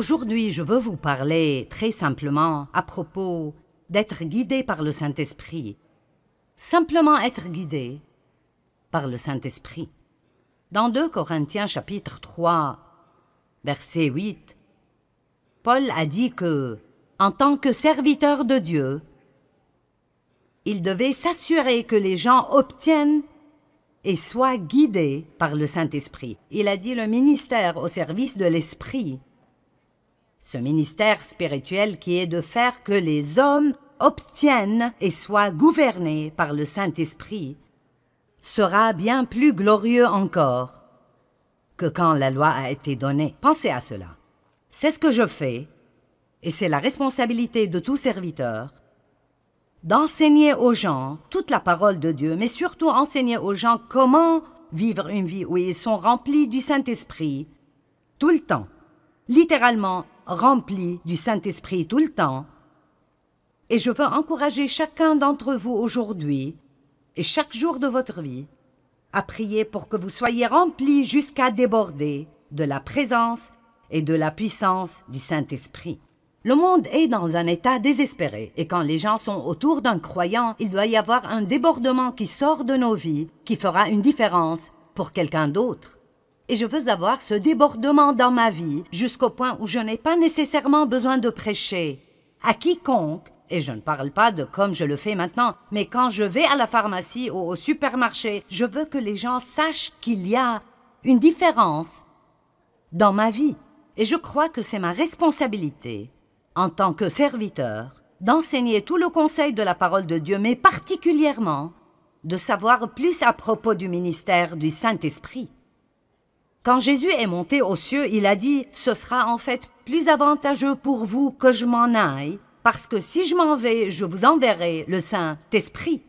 Aujourd'hui, je veux vous parler très simplement à propos d'être guidé par le Saint-Esprit. Simplement être guidé par le Saint-Esprit. Dans 2 Corinthiens chapitre 3, verset 8, Paul a dit que, en tant que serviteur de Dieu, il devait s'assurer que les gens obtiennent et soient guidés par le Saint-Esprit. Il a dit le ministère au service de l'Esprit ce ministère spirituel qui est de faire que les hommes obtiennent et soient gouvernés par le Saint-Esprit, sera bien plus glorieux encore que quand la loi a été donnée. Pensez à cela. C'est ce que je fais, et c'est la responsabilité de tout serviteur, d'enseigner aux gens toute la parole de Dieu, mais surtout enseigner aux gens comment vivre une vie où ils sont remplis du Saint-Esprit tout le temps, littéralement rempli du Saint-Esprit tout le temps. Et je veux encourager chacun d'entre vous aujourd'hui et chaque jour de votre vie à prier pour que vous soyez remplis jusqu'à déborder de la présence et de la puissance du Saint-Esprit. Le monde est dans un état désespéré et quand les gens sont autour d'un croyant, il doit y avoir un débordement qui sort de nos vies, qui fera une différence pour quelqu'un d'autre et je veux avoir ce débordement dans ma vie jusqu'au point où je n'ai pas nécessairement besoin de prêcher. À quiconque, et je ne parle pas de comme je le fais maintenant, mais quand je vais à la pharmacie ou au supermarché, je veux que les gens sachent qu'il y a une différence dans ma vie. Et je crois que c'est ma responsabilité, en tant que serviteur, d'enseigner tout le conseil de la parole de Dieu, mais particulièrement de savoir plus à propos du ministère du Saint-Esprit. Quand Jésus est monté aux cieux, il a dit, Ce sera en fait plus avantageux pour vous que je m'en aille, parce que si je m'en vais, je vous enverrai le Saint-Esprit.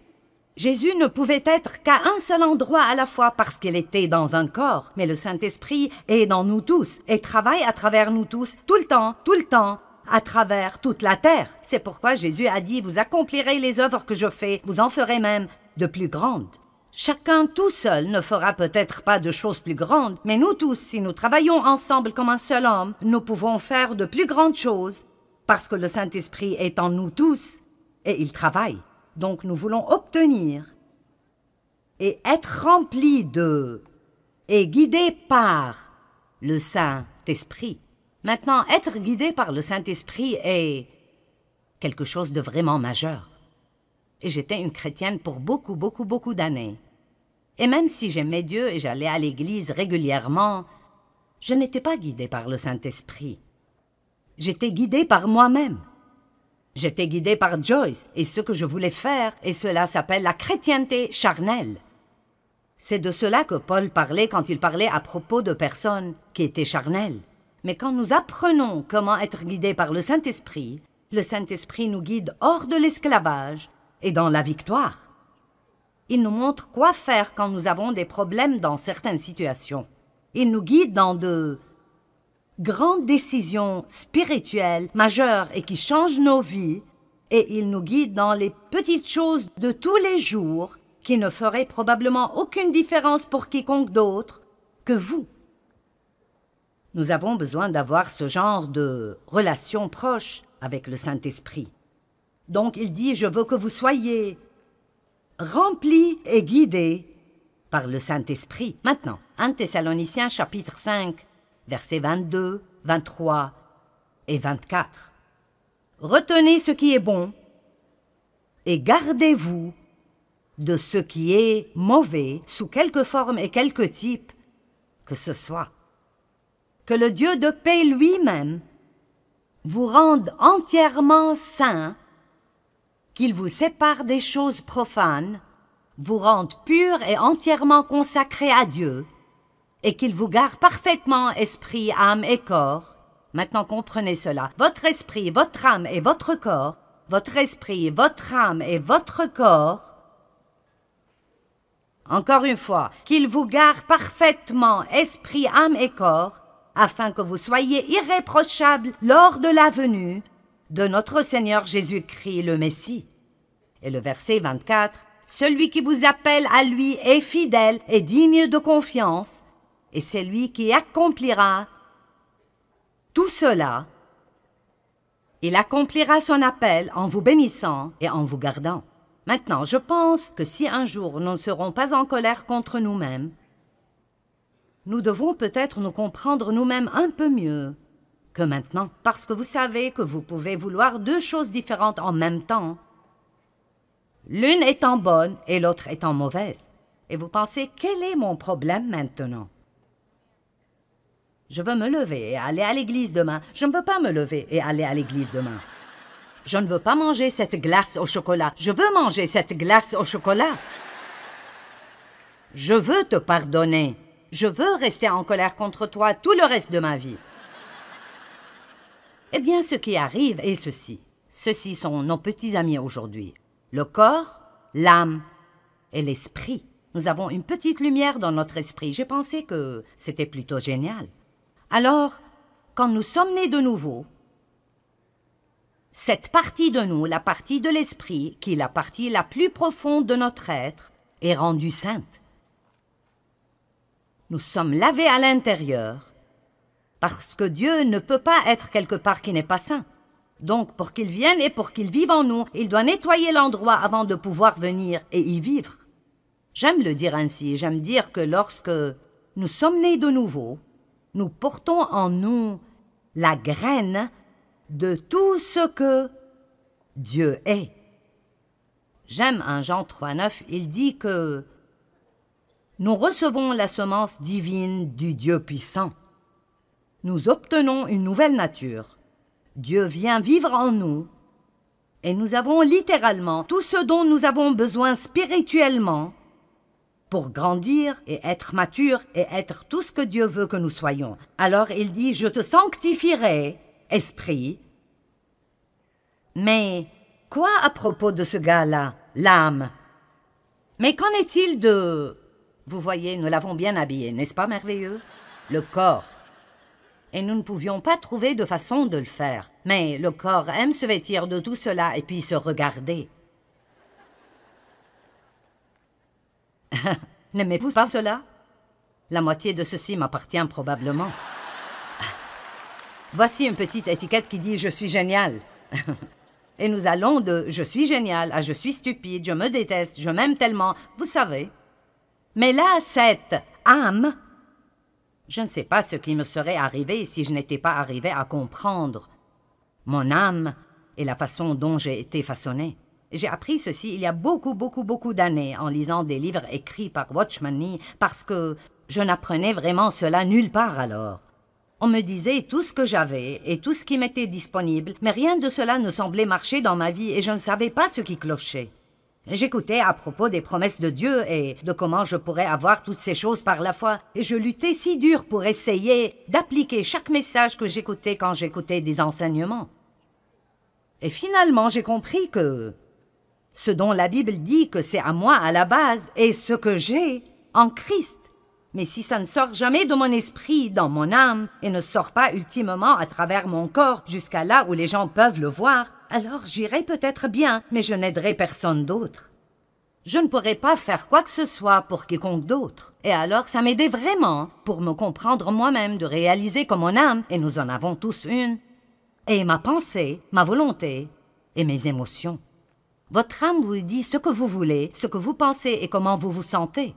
Jésus ne pouvait être qu'à un seul endroit à la fois parce qu'il était dans un corps, mais le Saint-Esprit est dans nous tous et travaille à travers nous tous, tout le temps, tout le temps, à travers toute la terre. C'est pourquoi Jésus a dit, vous accomplirez les œuvres que je fais, vous en ferez même de plus grandes. Chacun tout seul ne fera peut-être pas de choses plus grandes, mais nous tous, si nous travaillons ensemble comme un seul homme, nous pouvons faire de plus grandes choses, parce que le Saint-Esprit est en nous tous, et il travaille. Donc nous voulons obtenir et être remplis de et guidés par le Saint-Esprit. Maintenant, être guidé par le Saint-Esprit est quelque chose de vraiment majeur et j'étais une chrétienne pour beaucoup, beaucoup, beaucoup d'années. Et même si j'aimais Dieu et j'allais à l'église régulièrement, je n'étais pas guidée par le Saint-Esprit. J'étais guidée par moi-même. J'étais guidée par Joyce et ce que je voulais faire, et cela s'appelle la chrétienté charnelle. C'est de cela que Paul parlait quand il parlait à propos de personnes qui étaient charnelles. Mais quand nous apprenons comment être guidés par le Saint-Esprit, le Saint-Esprit nous guide hors de l'esclavage et dans la victoire. Il nous montre quoi faire quand nous avons des problèmes dans certaines situations. Il nous guide dans de grandes décisions spirituelles majeures et qui changent nos vies, et il nous guide dans les petites choses de tous les jours qui ne feraient probablement aucune différence pour quiconque d'autre que vous. Nous avons besoin d'avoir ce genre de relation proche avec le Saint-Esprit. Donc il dit, je veux que vous soyez remplis et guidés par le Saint-Esprit. Maintenant, 1 Thessaloniciens chapitre 5, versets 22, 23 et 24. Retenez ce qui est bon et gardez-vous de ce qui est mauvais sous quelque forme et quelque type que ce soit. Que le Dieu de paix lui-même vous rende entièrement saint qu'il vous sépare des choses profanes, vous rende pur et entièrement consacré à Dieu, et qu'il vous garde parfaitement esprit, âme et corps. Maintenant comprenez cela. Votre esprit, votre âme et votre corps, votre esprit, votre âme et votre corps, encore une fois, qu'il vous garde parfaitement esprit, âme et corps, afin que vous soyez irréprochable lors de la venue de notre Seigneur Jésus-Christ le Messie. Et le verset 24, Celui qui vous appelle à lui est fidèle et digne de confiance, et c'est lui qui accomplira tout cela. Il accomplira son appel en vous bénissant et en vous gardant. Maintenant, je pense que si un jour nous ne serons pas en colère contre nous-mêmes, nous devons peut-être nous comprendre nous-mêmes un peu mieux que maintenant, parce que vous savez que vous pouvez vouloir deux choses différentes en même temps. L'une étant bonne et l'autre étant mauvaise. Et vous pensez, quel est mon problème maintenant Je veux me lever et aller à l'église demain. Je ne veux pas me lever et aller à l'église demain. Je ne veux pas manger cette glace au chocolat. Je veux manger cette glace au chocolat. Je veux te pardonner. Je veux rester en colère contre toi tout le reste de ma vie. Eh bien, ce qui arrive est ceci. Ceux-ci sont nos petits amis aujourd'hui. Le corps, l'âme et l'esprit. Nous avons une petite lumière dans notre esprit. J'ai pensé que c'était plutôt génial. Alors, quand nous sommes nés de nouveau, cette partie de nous, la partie de l'esprit, qui est la partie la plus profonde de notre être, est rendue sainte. Nous sommes lavés à l'intérieur parce que Dieu ne peut pas être quelque part qui n'est pas saint. Donc, pour qu'il vienne et pour qu'il vive en nous, il doit nettoyer l'endroit avant de pouvoir venir et y vivre. J'aime le dire ainsi, j'aime dire que lorsque nous sommes nés de nouveau, nous portons en nous la graine de tout ce que Dieu est. J'aime un Jean 3.9, il dit que nous recevons la semence divine du Dieu puissant nous obtenons une nouvelle nature. Dieu vient vivre en nous et nous avons littéralement tout ce dont nous avons besoin spirituellement pour grandir et être mature et être tout ce que Dieu veut que nous soyons. Alors il dit, je te sanctifierai, esprit. Mais quoi à propos de ce gars-là, l'âme Mais qu'en est-il de... Vous voyez, nous l'avons bien habillé, n'est-ce pas merveilleux Le corps et nous ne pouvions pas trouver de façon de le faire. Mais le corps aime se vêtir de tout cela et puis se regarder. N'aimez-vous pas cela La moitié de ceci m'appartient probablement. Voici une petite étiquette qui dit « Je suis génial ». Et nous allons de « Je suis génial » à « Je suis stupide »,« Je me déteste »,« Je m'aime tellement », vous savez. Mais là, cette âme je ne sais pas ce qui me serait arrivé si je n'étais pas arrivé à comprendre mon âme et la façon dont j'ai été façonné. J'ai appris ceci il y a beaucoup, beaucoup, beaucoup d'années en lisant des livres écrits par Watchman Nee parce que je n'apprenais vraiment cela nulle part alors. On me disait tout ce que j'avais et tout ce qui m'était disponible, mais rien de cela ne semblait marcher dans ma vie et je ne savais pas ce qui clochait. J'écoutais à propos des promesses de Dieu et de comment je pourrais avoir toutes ces choses par la foi, et je luttais si dur pour essayer d'appliquer chaque message que j'écoutais quand j'écoutais des enseignements. Et finalement, j'ai compris que ce dont la Bible dit que c'est à moi à la base est ce que j'ai en Christ. Mais si ça ne sort jamais de mon esprit, dans mon âme, et ne sort pas ultimement à travers mon corps jusqu'à là où les gens peuvent le voir, alors j'irai peut-être bien, mais je n'aiderai personne d'autre. Je ne pourrai pas faire quoi que ce soit pour quiconque d'autre. Et alors ça m'aidait vraiment pour me comprendre moi-même, de réaliser que mon âme, et nous en avons tous une, et ma pensée, ma volonté et mes émotions. Votre âme vous dit ce que vous voulez, ce que vous pensez et comment vous vous sentez.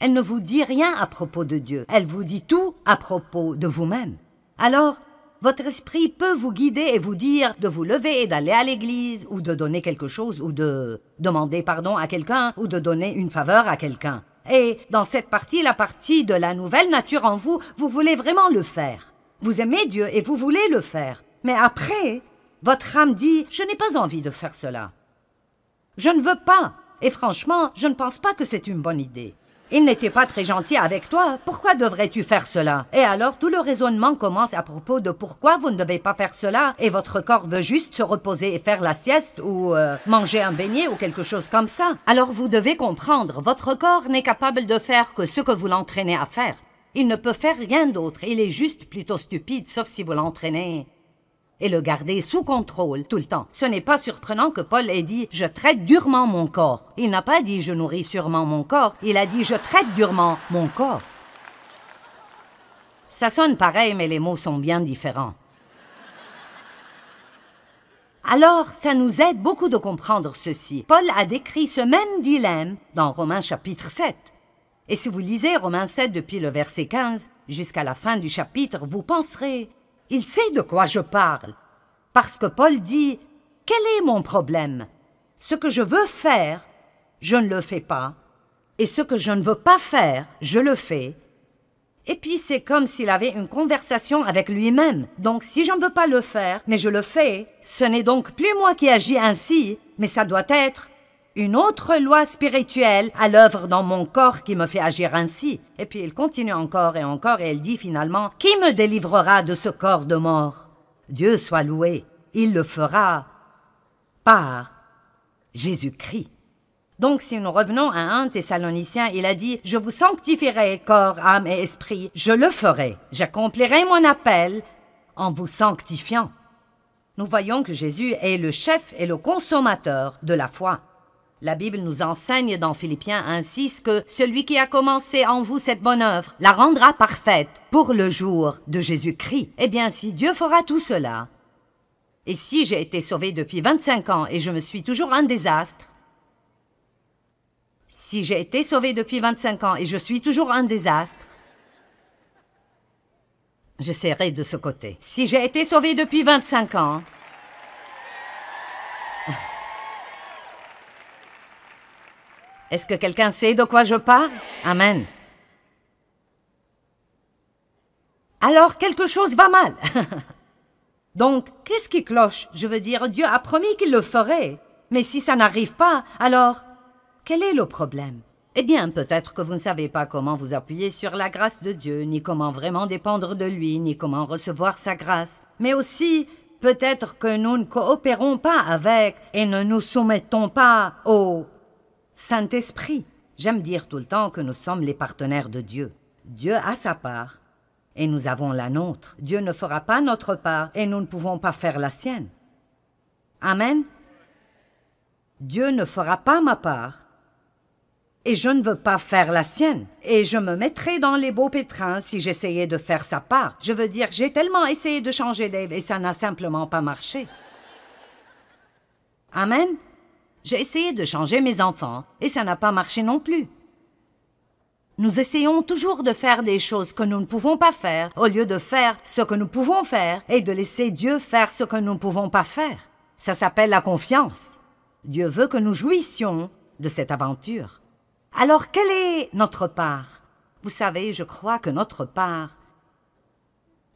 Elle ne vous dit rien à propos de Dieu, elle vous dit tout à propos de vous-même. Alors, votre esprit peut vous guider et vous dire de vous lever et d'aller à l'église, ou de donner quelque chose, ou de demander pardon à quelqu'un, ou de donner une faveur à quelqu'un. Et dans cette partie, la partie de la nouvelle nature en vous, vous voulez vraiment le faire. Vous aimez Dieu et vous voulez le faire. Mais après, votre âme dit, je n'ai pas envie de faire cela. Je ne veux pas. Et franchement, je ne pense pas que c'est une bonne idée. Il n'était pas très gentil avec toi. Pourquoi devrais-tu faire cela Et alors tout le raisonnement commence à propos de pourquoi vous ne devez pas faire cela et votre corps veut juste se reposer et faire la sieste ou euh, manger un beignet ou quelque chose comme ça. Alors vous devez comprendre, votre corps n'est capable de faire que ce que vous l'entraînez à faire. Il ne peut faire rien d'autre, il est juste plutôt stupide, sauf si vous l'entraînez et le garder sous contrôle tout le temps. Ce n'est pas surprenant que Paul ait dit Je traite durement mon corps. Il n'a pas dit Je nourris sûrement mon corps. Il a dit Je traite durement mon corps. Ça sonne pareil, mais les mots sont bien différents. Alors, ça nous aide beaucoup de comprendre ceci. Paul a décrit ce même dilemme dans Romains chapitre 7. Et si vous lisez Romains 7 depuis le verset 15 jusqu'à la fin du chapitre, vous penserez il sait de quoi je parle, parce que Paul dit Quel est mon problème Ce que je veux faire, je ne le fais pas, et ce que je ne veux pas faire, je le fais. Et puis c'est comme s'il avait une conversation avec lui-même. Donc si je ne veux pas le faire, mais je le fais, ce n'est donc plus moi qui agis ainsi, mais ça doit être une autre loi spirituelle à l'œuvre dans mon corps qui me fait agir ainsi. Et puis il continue encore et encore et elle dit finalement, Qui me délivrera de ce corps de mort Dieu soit loué, il le fera par Jésus-Christ. Donc si nous revenons à un Thessalonicien, il a dit, Je vous sanctifierai corps, âme et esprit, je le ferai, j'accomplirai mon appel en vous sanctifiant. Nous voyons que Jésus est le chef et le consommateur de la foi. La Bible nous enseigne dans Philippiens ainsi que celui qui a commencé en vous cette bonne œuvre la rendra parfaite pour le jour de Jésus-Christ. Eh bien, si Dieu fera tout cela, et si j'ai été sauvé depuis 25 ans et je me suis toujours un désastre, si j'ai été sauvé depuis 25 ans et je suis toujours un désastre, j'essaierai de ce côté. Si j'ai été sauvé depuis 25 ans Est-ce que quelqu'un sait de quoi je parle Amen. Alors quelque chose va mal. Donc, qu'est-ce qui cloche Je veux dire, Dieu a promis qu'il le ferait. Mais si ça n'arrive pas, alors quel est le problème Eh bien, peut-être que vous ne savez pas comment vous appuyer sur la grâce de Dieu, ni comment vraiment dépendre de lui, ni comment recevoir sa grâce. Mais aussi, peut-être que nous ne coopérons pas avec et ne nous soumettons pas au Saint-Esprit. J'aime dire tout le temps que nous sommes les partenaires de Dieu. Dieu a sa part et nous avons la nôtre. Dieu ne fera pas notre part et nous ne pouvons pas faire la sienne. Amen. Dieu ne fera pas ma part et je ne veux pas faire la sienne. Et je me mettrai dans les beaux pétrins si j'essayais de faire sa part. Je veux dire, j'ai tellement essayé de changer Dave et ça n'a simplement pas marché. Amen. J'ai essayé de changer mes enfants et ça n'a pas marché non plus. Nous essayons toujours de faire des choses que nous ne pouvons pas faire au lieu de faire ce que nous pouvons faire et de laisser Dieu faire ce que nous ne pouvons pas faire. Ça s'appelle la confiance. Dieu veut que nous jouissions de cette aventure. Alors quelle est notre part Vous savez, je crois que notre part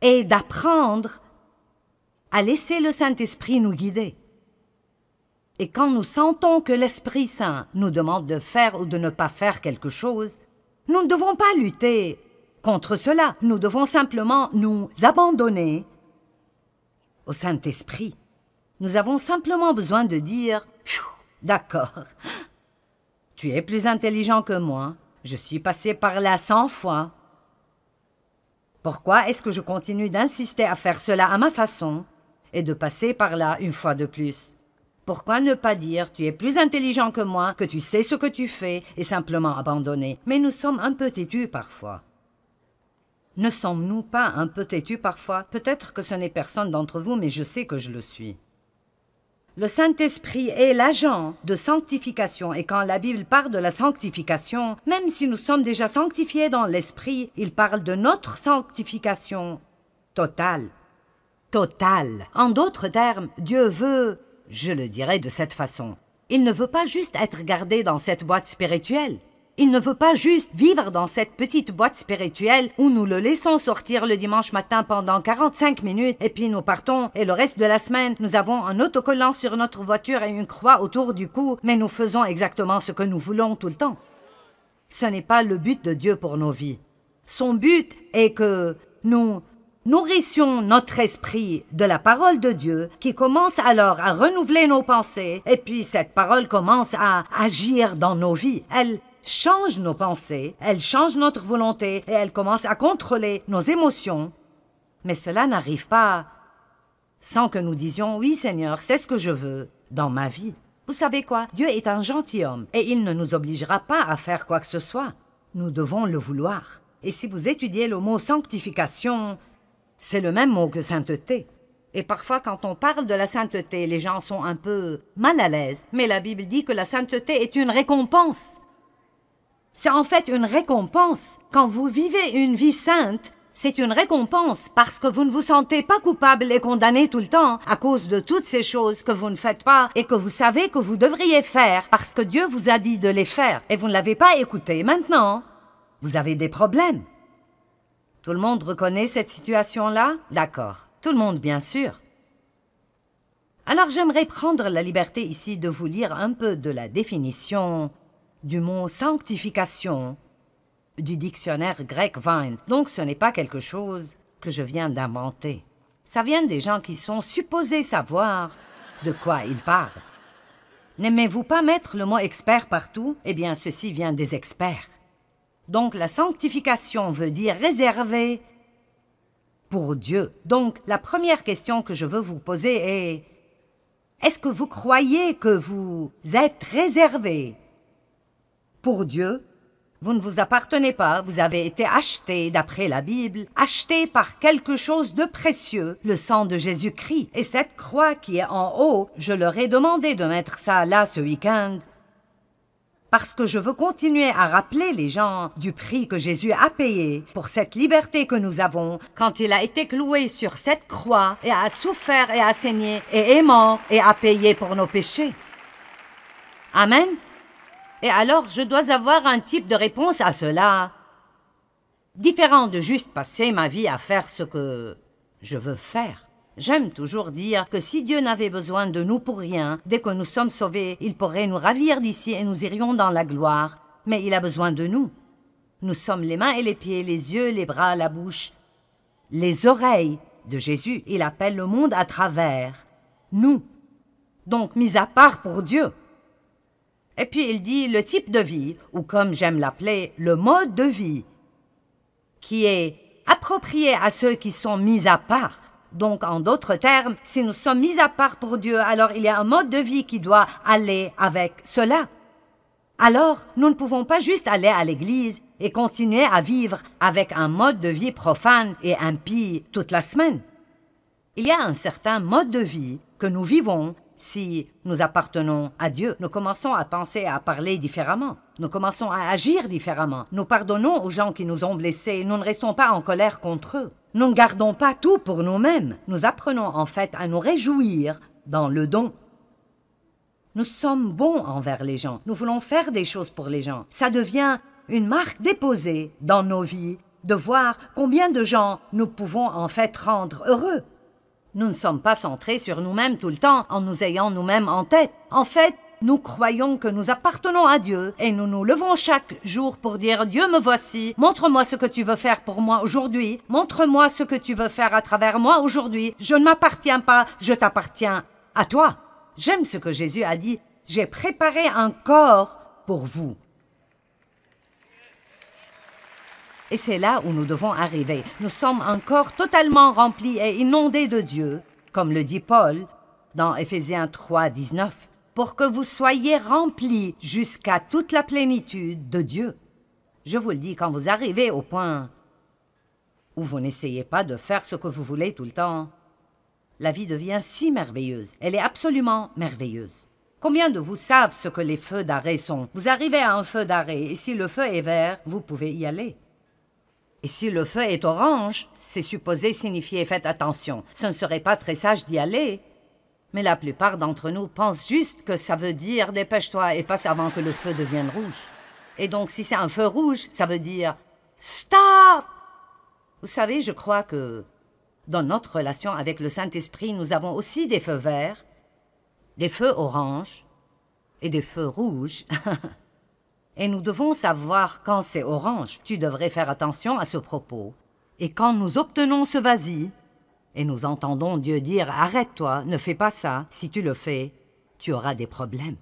est d'apprendre à laisser le Saint-Esprit nous guider. Et quand nous sentons que l'Esprit Saint nous demande de faire ou de ne pas faire quelque chose, nous ne devons pas lutter contre cela, nous devons simplement nous abandonner au Saint-Esprit. Nous avons simplement besoin de dire ⁇ D'accord, tu es plus intelligent que moi, je suis passé par là cent fois. Pourquoi est-ce que je continue d'insister à faire cela à ma façon et de passer par là une fois de plus ?⁇ pourquoi ne pas dire tu es plus intelligent que moi, que tu sais ce que tu fais, et simplement abandonner Mais nous sommes un peu têtus parfois. Ne sommes-nous pas un peu têtus parfois Peut-être que ce n'est personne d'entre vous, mais je sais que je le suis. Le Saint-Esprit est l'agent de sanctification et quand la Bible parle de la sanctification, même si nous sommes déjà sanctifiés dans l'Esprit, il parle de notre sanctification totale. Totale. En d'autres termes, Dieu veut je le dirais de cette façon. Il ne veut pas juste être gardé dans cette boîte spirituelle. Il ne veut pas juste vivre dans cette petite boîte spirituelle où nous le laissons sortir le dimanche matin pendant 45 minutes et puis nous partons et le reste de la semaine, nous avons un autocollant sur notre voiture et une croix autour du cou, mais nous faisons exactement ce que nous voulons tout le temps. Ce n'est pas le but de Dieu pour nos vies. Son but est que nous Nourrissions notre esprit de la parole de Dieu qui commence alors à renouveler nos pensées et puis cette parole commence à agir dans nos vies. Elle change nos pensées, elle change notre volonté et elle commence à contrôler nos émotions. Mais cela n'arrive pas sans que nous disions oui Seigneur, c'est ce que je veux dans ma vie. Vous savez quoi Dieu est un gentilhomme et il ne nous obligera pas à faire quoi que ce soit. Nous devons le vouloir. Et si vous étudiez le mot sanctification, c'est le même mot que sainteté. Et parfois, quand on parle de la sainteté, les gens sont un peu mal à l'aise. Mais la Bible dit que la sainteté est une récompense. C'est en fait une récompense. Quand vous vivez une vie sainte, c'est une récompense parce que vous ne vous sentez pas coupable et condamné tout le temps à cause de toutes ces choses que vous ne faites pas et que vous savez que vous devriez faire parce que Dieu vous a dit de les faire et vous ne l'avez pas écouté. Maintenant, vous avez des problèmes. Tout le monde reconnaît cette situation-là D'accord. Tout le monde, bien sûr. Alors j'aimerais prendre la liberté ici de vous lire un peu de la définition du mot sanctification du dictionnaire grec Vine. Donc ce n'est pas quelque chose que je viens d'inventer. Ça vient des gens qui sont supposés savoir de quoi ils parlent. N'aimez-vous pas mettre le mot expert partout Eh bien, ceci vient des experts. Donc la sanctification veut dire réservé pour Dieu. Donc la première question que je veux vous poser est Est-ce que vous croyez que vous êtes réservé pour Dieu Vous ne vous appartenez pas, vous avez été acheté, d'après la Bible, acheté par quelque chose de précieux, le sang de Jésus-Christ. Et cette croix qui est en haut, je leur ai demandé de mettre ça là ce week-end, parce que je veux continuer à rappeler les gens du prix que Jésus a payé pour cette liberté que nous avons quand il a été cloué sur cette croix et a souffert et a saigné et est mort et a payé pour nos péchés. Amen. Et alors je dois avoir un type de réponse à cela, différent de juste passer ma vie à faire ce que je veux faire. J'aime toujours dire que si Dieu n'avait besoin de nous pour rien, dès que nous sommes sauvés, il pourrait nous ravir d'ici et nous irions dans la gloire. Mais il a besoin de nous. Nous sommes les mains et les pieds, les yeux, les bras, la bouche, les oreilles de Jésus. Il appelle le monde à travers nous. Donc mis à part pour Dieu. Et puis il dit le type de vie, ou comme j'aime l'appeler, le mode de vie, qui est approprié à ceux qui sont mis à part. Donc, en d'autres termes, si nous sommes mis à part pour Dieu, alors il y a un mode de vie qui doit aller avec cela. Alors, nous ne pouvons pas juste aller à l'église et continuer à vivre avec un mode de vie profane et impie toute la semaine. Il y a un certain mode de vie que nous vivons si nous appartenons à Dieu, nous commençons à penser à parler différemment. Nous commençons à agir différemment. Nous pardonnons aux gens qui nous ont blessés. Nous ne restons pas en colère contre eux. Nous ne gardons pas tout pour nous-mêmes. Nous apprenons en fait à nous réjouir dans le don. Nous sommes bons envers les gens. Nous voulons faire des choses pour les gens. Ça devient une marque déposée dans nos vies de voir combien de gens nous pouvons en fait rendre heureux. Nous ne sommes pas centrés sur nous-mêmes tout le temps en nous ayant nous-mêmes en tête. En fait, nous croyons que nous appartenons à Dieu et nous nous levons chaque jour pour dire Dieu me voici, montre-moi ce que tu veux faire pour moi aujourd'hui, montre-moi ce que tu veux faire à travers moi aujourd'hui, je ne m'appartiens pas, je t'appartiens à toi. J'aime ce que Jésus a dit, j'ai préparé un corps pour vous. Et c'est là où nous devons arriver. Nous sommes encore totalement remplis et inondés de Dieu, comme le dit Paul dans Éphésiens 3, 19, pour que vous soyez remplis jusqu'à toute la plénitude de Dieu. Je vous le dis, quand vous arrivez au point où vous n'essayez pas de faire ce que vous voulez tout le temps, la vie devient si merveilleuse. Elle est absolument merveilleuse. Combien de vous savent ce que les feux d'arrêt sont Vous arrivez à un feu d'arrêt et si le feu est vert, vous pouvez y aller. Et si le feu est orange, c'est supposé signifier faites attention. Ce ne serait pas très sage d'y aller. Mais la plupart d'entre nous pensent juste que ça veut dire dépêche-toi et passe avant que le feu devienne rouge. Et donc si c'est un feu rouge, ça veut dire stop. Vous savez, je crois que dans notre relation avec le Saint-Esprit, nous avons aussi des feux verts, des feux oranges et des feux rouges. et nous devons savoir quand c'est orange. Tu devrais faire attention à ce propos. Et quand nous obtenons ce vas-y, et nous entendons Dieu dire Arrête-toi, ne fais pas ça, si tu le fais, tu auras des problèmes.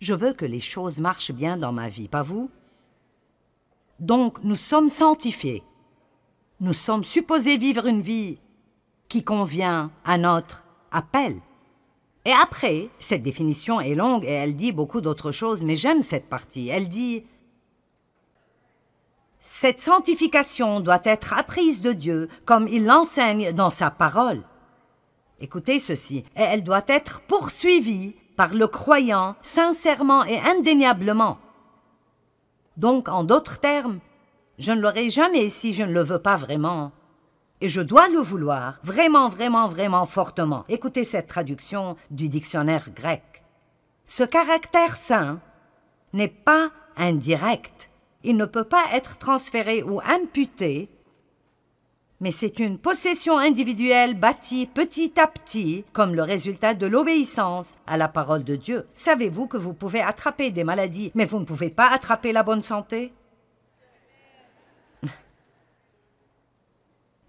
Je veux que les choses marchent bien dans ma vie, pas vous Donc nous sommes sanctifiés. Nous sommes supposés vivre une vie qui convient à notre appel. Et après, cette définition est longue et elle dit beaucoup d'autres choses, mais j'aime cette partie. Elle dit Cette sanctification doit être apprise de Dieu comme il l'enseigne dans sa parole. Écoutez ceci, et elle doit être poursuivie par le croyant sincèrement et indéniablement. Donc, en d'autres termes, je ne l'aurai jamais si je ne le veux pas vraiment. Et je dois le vouloir vraiment, vraiment, vraiment fortement. Écoutez cette traduction du dictionnaire grec. Ce caractère saint n'est pas indirect. Il ne peut pas être transféré ou imputé, mais c'est une possession individuelle bâtie petit à petit comme le résultat de l'obéissance à la parole de Dieu. Savez-vous que vous pouvez attraper des maladies, mais vous ne pouvez pas attraper la bonne santé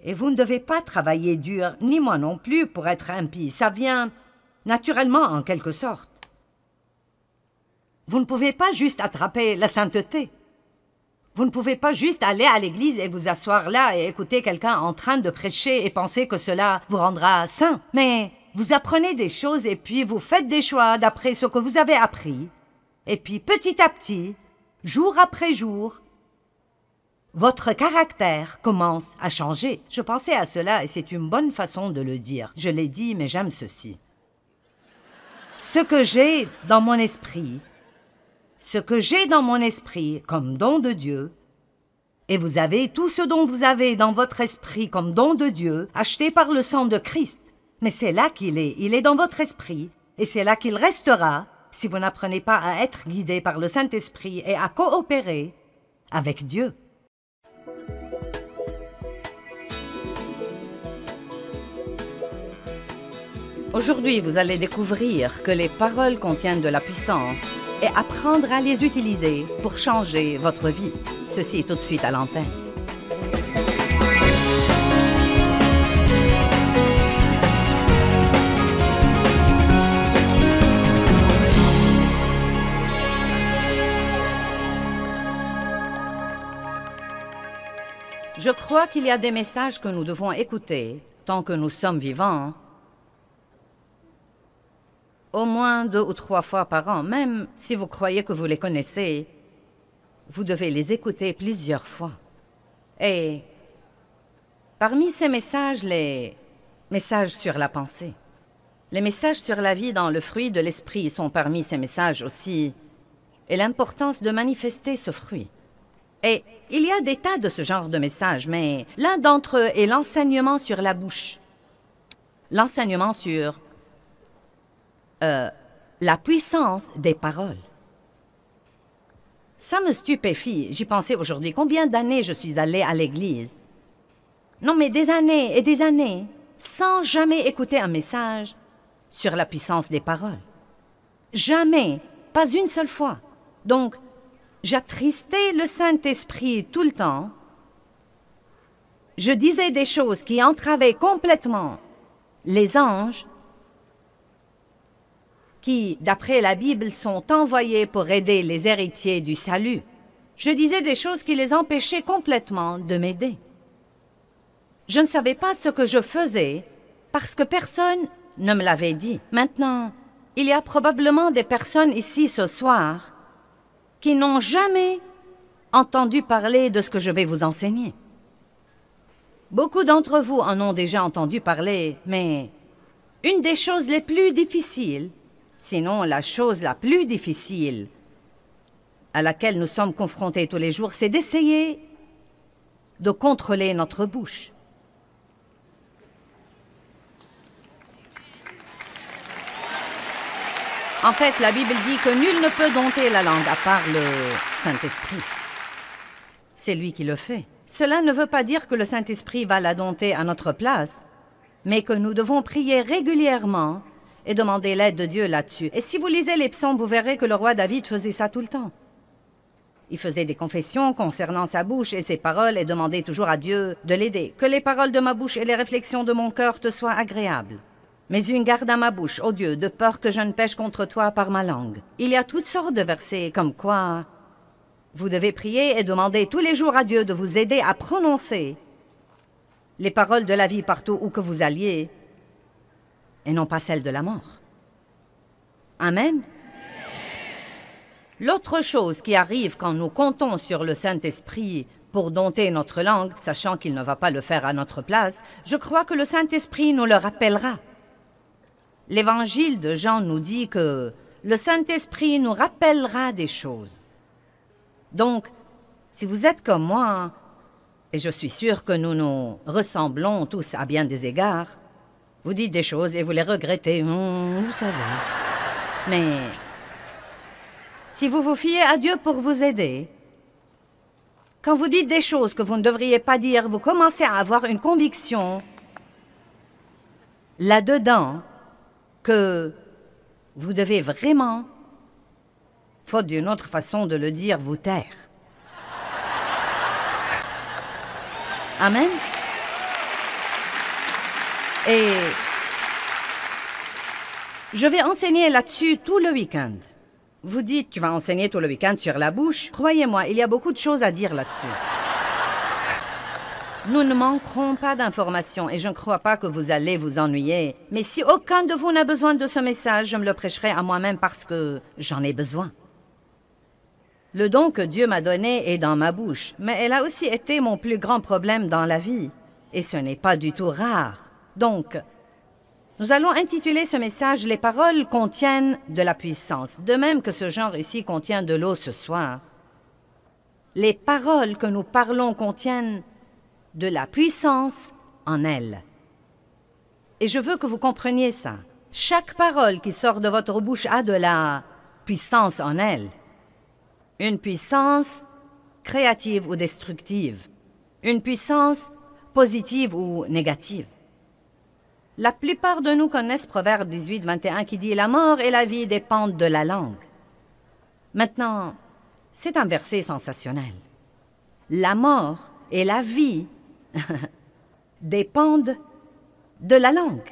Et vous ne devez pas travailler dur, ni moi non plus, pour être impie. Ça vient naturellement, en quelque sorte. Vous ne pouvez pas juste attraper la sainteté. Vous ne pouvez pas juste aller à l'église et vous asseoir là et écouter quelqu'un en train de prêcher et penser que cela vous rendra saint. Mais vous apprenez des choses et puis vous faites des choix d'après ce que vous avez appris. Et puis petit à petit, jour après jour, votre caractère commence à changer. Je pensais à cela et c'est une bonne façon de le dire. Je l'ai dit, mais j'aime ceci. Ce que j'ai dans mon esprit, ce que j'ai dans mon esprit comme don de Dieu, et vous avez tout ce dont vous avez dans votre esprit comme don de Dieu, acheté par le sang de Christ. Mais c'est là qu'il est, il est dans votre esprit, et c'est là qu'il restera si vous n'apprenez pas à être guidé par le Saint-Esprit et à coopérer avec Dieu. Aujourd'hui, vous allez découvrir que les paroles contiennent de la puissance et apprendre à les utiliser pour changer votre vie. Ceci est tout de suite à l'antenne. Je crois qu'il y a des messages que nous devons écouter tant que nous sommes vivants au moins deux ou trois fois par an, même si vous croyez que vous les connaissez. Vous devez les écouter plusieurs fois. Et parmi ces messages, les messages sur la pensée, les messages sur la vie dans le fruit de l'esprit sont parmi ces messages aussi, et l'importance de manifester ce fruit. Et il y a des tas de ce genre de messages, mais l'un d'entre eux est l'enseignement sur la bouche, l'enseignement sur euh, la puissance des paroles. Ça me stupéfie. J'y pensais aujourd'hui. Combien d'années je suis allée à l'église Non, mais des années et des années, sans jamais écouter un message sur la puissance des paroles. Jamais, pas une seule fois. Donc, j'attristais le Saint-Esprit tout le temps. Je disais des choses qui entravaient complètement les anges qui, d'après la Bible, sont envoyés pour aider les héritiers du salut. Je disais des choses qui les empêchaient complètement de m'aider. Je ne savais pas ce que je faisais parce que personne ne me l'avait dit. Maintenant, il y a probablement des personnes ici ce soir qui n'ont jamais entendu parler de ce que je vais vous enseigner. Beaucoup d'entre vous en ont déjà entendu parler, mais une des choses les plus difficiles Sinon, la chose la plus difficile à laquelle nous sommes confrontés tous les jours, c'est d'essayer de contrôler notre bouche. En fait, la Bible dit que nul ne peut dompter la langue à part le Saint-Esprit. C'est lui qui le fait. Cela ne veut pas dire que le Saint-Esprit va la dompter à notre place, mais que nous devons prier régulièrement et demandez l'aide de Dieu là-dessus. Et si vous lisez les psaumes, vous verrez que le roi David faisait ça tout le temps. Il faisait des confessions concernant sa bouche et ses paroles et demandait toujours à Dieu de l'aider. Que les paroles de ma bouche et les réflexions de mon cœur te soient agréables. Mais une garde à ma bouche, ô Dieu, de peur que je ne pêche contre toi par ma langue. Il y a toutes sortes de versets comme quoi vous devez prier et demander tous les jours à Dieu de vous aider à prononcer les paroles de la vie partout où que vous alliez, et non pas celle de la mort. Amen. L'autre chose qui arrive quand nous comptons sur le Saint-Esprit pour dompter notre langue, sachant qu'il ne va pas le faire à notre place, je crois que le Saint-Esprit nous le rappellera. L'évangile de Jean nous dit que le Saint-Esprit nous rappellera des choses. Donc, si vous êtes comme moi, et je suis sûr que nous nous ressemblons tous à bien des égards, vous dites des choses et vous les regrettez. vous savez. Mais si vous vous fiez à Dieu pour vous aider, quand vous dites des choses que vous ne devriez pas dire, vous commencez à avoir une conviction là-dedans que vous devez vraiment, faute d'une autre façon de le dire, vous taire. Amen. Et je vais enseigner là-dessus tout le week-end. Vous dites, tu vas enseigner tout le week-end sur la bouche. Croyez-moi, il y a beaucoup de choses à dire là-dessus. Nous ne manquerons pas d'informations et je ne crois pas que vous allez vous ennuyer. Mais si aucun de vous n'a besoin de ce message, je me le prêcherai à moi-même parce que j'en ai besoin. Le don que Dieu m'a donné est dans ma bouche, mais elle a aussi été mon plus grand problème dans la vie. Et ce n'est pas du tout rare. Donc, nous allons intituler ce message Les paroles contiennent de la puissance, de même que ce genre ici contient de l'eau ce soir. Les paroles que nous parlons contiennent de la puissance en elles. Et je veux que vous compreniez ça. Chaque parole qui sort de votre bouche a de la puissance en elle. Une puissance créative ou destructive. Une puissance positive ou négative. La plupart de nous connaissent Proverbe 18-21 qui dit La mort et la vie dépendent de la langue. Maintenant, c'est un verset sensationnel. La mort et la vie dépendent de la langue.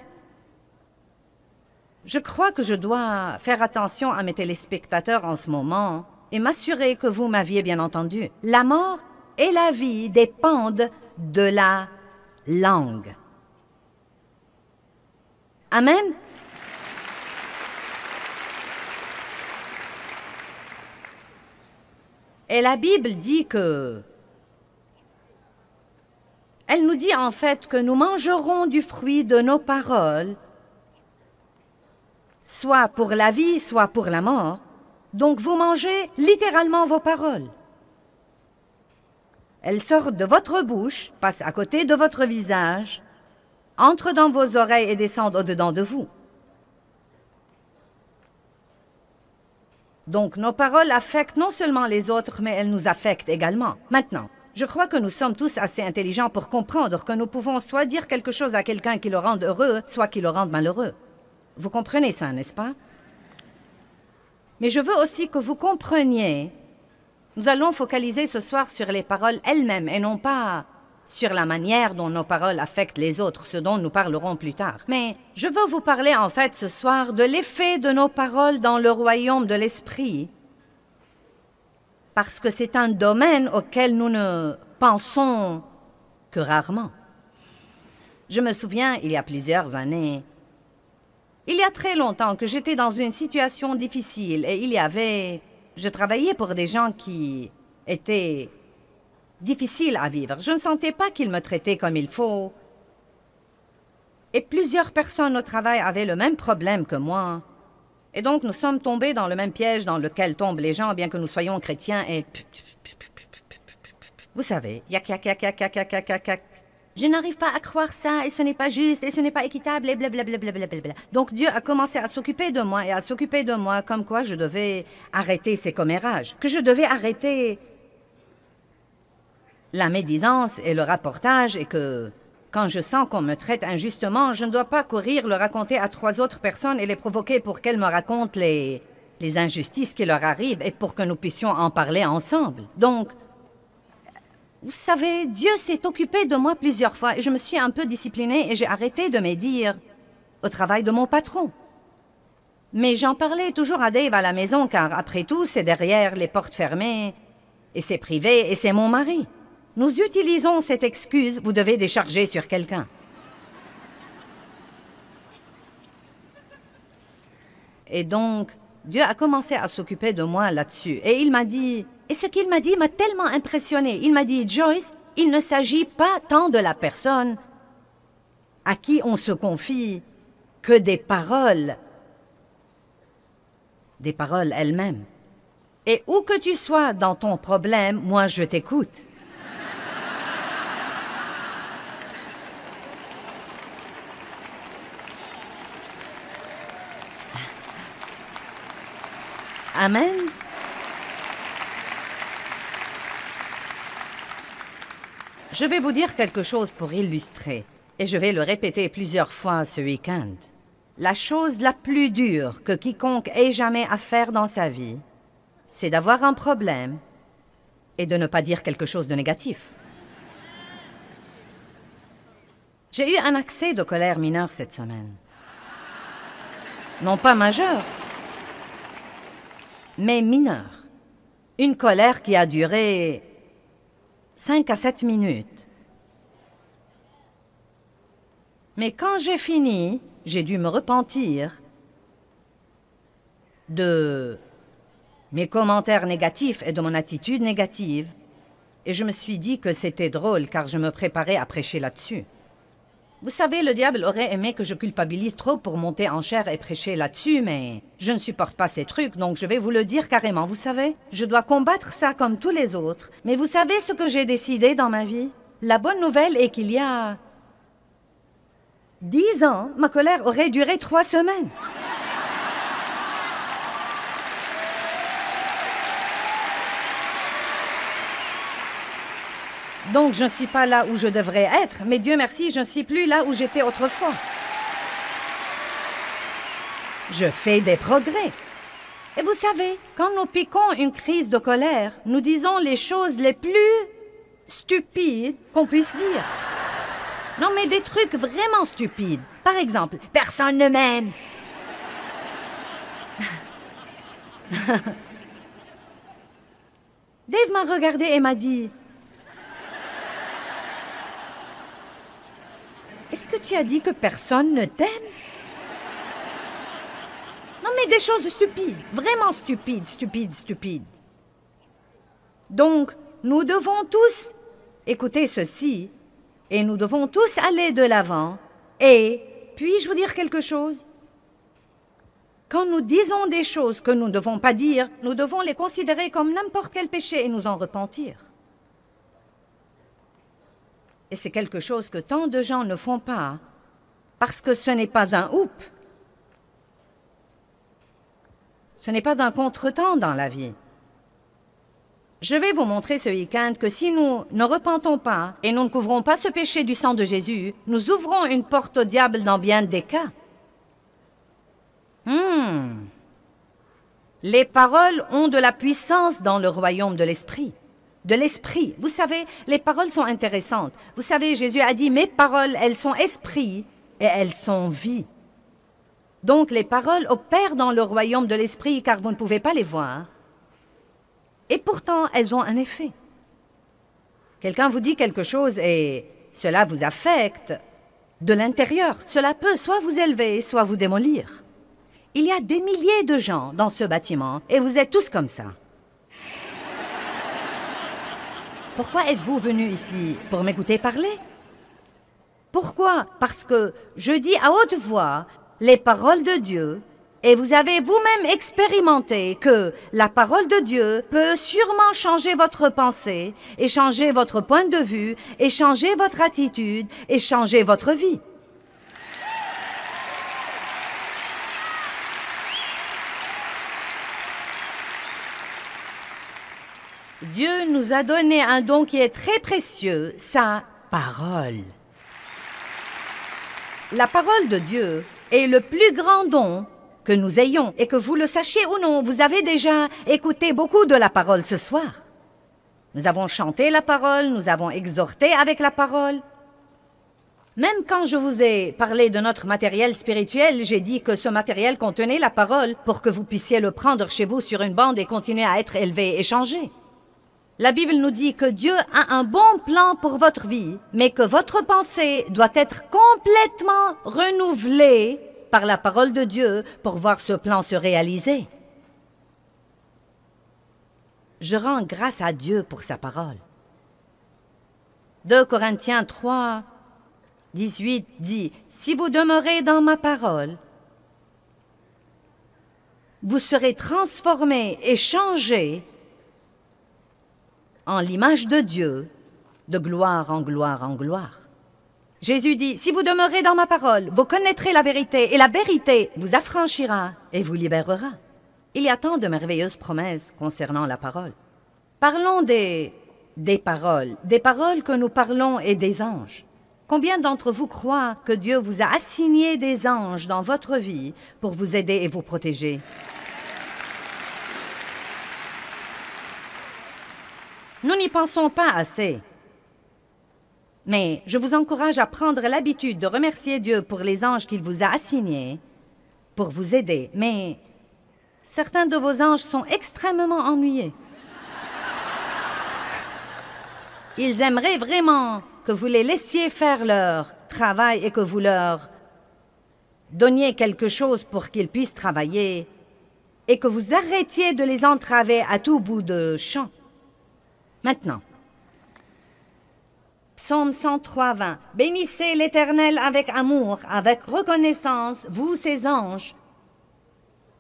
Je crois que je dois faire attention à mes téléspectateurs en ce moment et m'assurer que vous m'aviez bien entendu. La mort et la vie dépendent de la langue. Amen. Et la Bible dit que... Elle nous dit en fait que nous mangerons du fruit de nos paroles, soit pour la vie, soit pour la mort. Donc vous mangez littéralement vos paroles. Elles sortent de votre bouche, passent à côté de votre visage, entre dans vos oreilles et descendent au-dedans de vous. Donc nos paroles affectent non seulement les autres, mais elles nous affectent également. Maintenant, je crois que nous sommes tous assez intelligents pour comprendre que nous pouvons soit dire quelque chose à quelqu'un qui le rende heureux, soit qui le rende malheureux. Vous comprenez ça, n'est-ce pas Mais je veux aussi que vous compreniez, nous allons focaliser ce soir sur les paroles elles-mêmes et non pas sur la manière dont nos paroles affectent les autres, ce dont nous parlerons plus tard. Mais je veux vous parler en fait ce soir de l'effet de nos paroles dans le royaume de l'esprit, parce que c'est un domaine auquel nous ne pensons que rarement. Je me souviens, il y a plusieurs années, il y a très longtemps que j'étais dans une situation difficile et il y avait... Je travaillais pour des gens qui étaient difficile à vivre. Je ne sentais pas qu'il me traitait comme il faut. Et plusieurs personnes au travail avaient le même problème que moi. Et donc nous sommes tombés dans le même piège dans lequel tombent les gens, bien que nous soyons chrétiens et... Vous savez, yak yak yak yak yak Je n'arrive pas à croire ça, et ce n'est pas juste, et ce n'est pas équitable, et blablabla. Donc Dieu a commencé à s'occuper de moi, et à s'occuper de moi, comme quoi je devais arrêter ces commérages, que je devais arrêter la médisance et le rapportage est que quand je sens qu'on me traite injustement, je ne dois pas courir le raconter à trois autres personnes et les provoquer pour qu'elles me racontent les, les injustices qui leur arrivent et pour que nous puissions en parler ensemble. Donc, vous savez, Dieu s'est occupé de moi plusieurs fois et je me suis un peu disciplinée et j'ai arrêté de me dire au travail de mon patron. Mais j'en parlais toujours à Dave à la maison car après tout, c'est derrière les portes fermées et c'est privé et c'est mon mari. Nous utilisons cette excuse, vous devez décharger sur quelqu'un. Et donc, Dieu a commencé à s'occuper de moi là-dessus. Et il m'a dit, et ce qu'il m'a dit m'a tellement impressionné. Il m'a dit, Joyce, il ne s'agit pas tant de la personne à qui on se confie que des paroles, des paroles elles-mêmes. Et où que tu sois dans ton problème, moi je t'écoute. Amen. Je vais vous dire quelque chose pour illustrer, et je vais le répéter plusieurs fois ce week-end. La chose la plus dure que quiconque ait jamais à faire dans sa vie, c'est d'avoir un problème et de ne pas dire quelque chose de négatif. J'ai eu un accès de colère mineure cette semaine. Non pas majeur, mais mineur Une colère qui a duré 5 à 7 minutes. Mais quand j'ai fini, j'ai dû me repentir de mes commentaires négatifs et de mon attitude négative. Et je me suis dit que c'était drôle car je me préparais à prêcher là-dessus. Vous savez, le diable aurait aimé que je culpabilise trop pour monter en chair et prêcher là-dessus, mais je ne supporte pas ces trucs, donc je vais vous le dire carrément, vous savez. Je dois combattre ça comme tous les autres. Mais vous savez ce que j'ai décidé dans ma vie La bonne nouvelle est qu'il y a... Dix ans, ma colère aurait duré trois semaines. Donc, je ne suis pas là où je devrais être, mais Dieu merci, je ne suis plus là où j'étais autrefois. Je fais des progrès. Et vous savez, quand nous piquons une crise de colère, nous disons les choses les plus stupides qu'on puisse dire. Non, mais des trucs vraiment stupides. Par exemple, personne ne m'aime. Dave m'a regardé et m'a dit Est-ce que tu as dit que personne ne t'aime Non mais des choses stupides, vraiment stupides, stupides, stupides. Donc, nous devons tous écouter ceci et nous devons tous aller de l'avant. Et, puis-je vous dire quelque chose Quand nous disons des choses que nous ne devons pas dire, nous devons les considérer comme n'importe quel péché et nous en repentir. Et c'est quelque chose que tant de gens ne font pas, hein. parce que ce n'est pas un hoop. Ce n'est pas un contretemps dans la vie. Je vais vous montrer ce week-end que si nous ne repentons pas et nous ne couvrons pas ce péché du sang de Jésus, nous ouvrons une porte au diable dans bien des cas. Hmm. Les paroles ont de la puissance dans le royaume de l'esprit de l'esprit. Vous savez, les paroles sont intéressantes. Vous savez, Jésus a dit, mes paroles, elles sont esprit et elles sont vie. Donc les paroles opèrent dans le royaume de l'esprit car vous ne pouvez pas les voir. Et pourtant, elles ont un effet. Quelqu'un vous dit quelque chose et cela vous affecte de l'intérieur. Cela peut soit vous élever, soit vous démolir. Il y a des milliers de gens dans ce bâtiment et vous êtes tous comme ça. Pourquoi êtes-vous venu ici Pour m'écouter parler Pourquoi Parce que je dis à haute voix les paroles de Dieu et vous avez vous-même expérimenté que la parole de Dieu peut sûrement changer votre pensée, et changer votre point de vue, et changer votre attitude, et changer votre vie. Dieu nous a donné un don qui est très précieux, sa parole. La parole de Dieu est le plus grand don que nous ayons, et que vous le sachiez ou non, vous avez déjà écouté beaucoup de la parole ce soir. Nous avons chanté la parole, nous avons exhorté avec la parole. Même quand je vous ai parlé de notre matériel spirituel, j'ai dit que ce matériel contenait la parole pour que vous puissiez le prendre chez vous sur une bande et continuer à être élevé et changé. La Bible nous dit que Dieu a un bon plan pour votre vie, mais que votre pensée doit être complètement renouvelée par la parole de Dieu pour voir ce plan se réaliser. Je rends grâce à Dieu pour sa parole. 2 Corinthiens 3, 18 dit, Si vous demeurez dans ma parole, vous serez transformés et changés en l'image de Dieu, de gloire en gloire en gloire. Jésus dit, Si vous demeurez dans ma parole, vous connaîtrez la vérité, et la vérité vous affranchira et vous libérera. Il y a tant de merveilleuses promesses concernant la parole. Parlons des, des paroles, des paroles que nous parlons et des anges. Combien d'entre vous croient que Dieu vous a assigné des anges dans votre vie pour vous aider et vous protéger Nous n'y pensons pas assez. Mais je vous encourage à prendre l'habitude de remercier Dieu pour les anges qu'il vous a assignés pour vous aider. Mais certains de vos anges sont extrêmement ennuyés. Ils aimeraient vraiment que vous les laissiez faire leur travail et que vous leur donniez quelque chose pour qu'ils puissent travailler et que vous arrêtiez de les entraver à tout bout de champ. Maintenant, Psaume 103,20. Bénissez l'Éternel avec amour, avec reconnaissance, vous ses anges,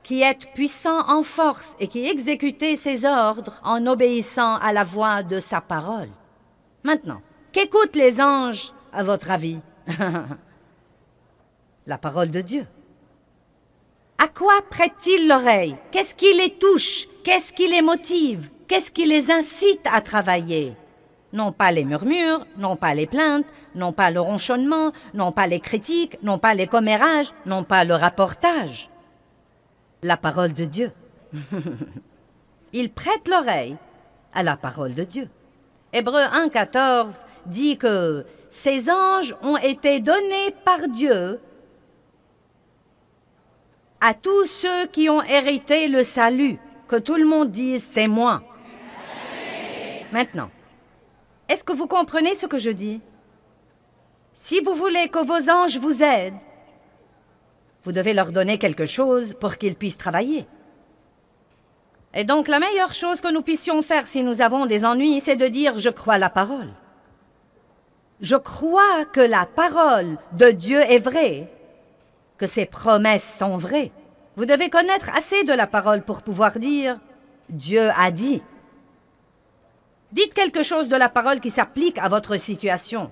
qui êtes puissants en force et qui exécutez ses ordres en obéissant à la voix de sa parole. Maintenant, qu'écoutent les anges, à votre avis La parole de Dieu. À quoi prêtent-ils l'oreille Qu'est-ce qui les touche Qu'est-ce qui les motive Qu'est-ce qui les incite à travailler Non pas les murmures, non pas les plaintes, non pas le ronchonnement, non pas les critiques, non pas les commérages, non pas le rapportage. La parole de Dieu. Ils prêtent l'oreille à la parole de Dieu. Hébreu 1.14 dit que ces anges ont été donnés par Dieu à tous ceux qui ont hérité le salut. Que tout le monde dise, c'est moi. Maintenant, est-ce que vous comprenez ce que je dis Si vous voulez que vos anges vous aident, vous devez leur donner quelque chose pour qu'ils puissent travailler. Et donc la meilleure chose que nous puissions faire si nous avons des ennuis, c'est de dire ⁇ Je crois la parole ⁇ Je crois que la parole de Dieu est vraie, que ses promesses sont vraies. Vous devez connaître assez de la parole pour pouvoir dire ⁇ Dieu a dit ⁇ Dites quelque chose de la parole qui s'applique à votre situation.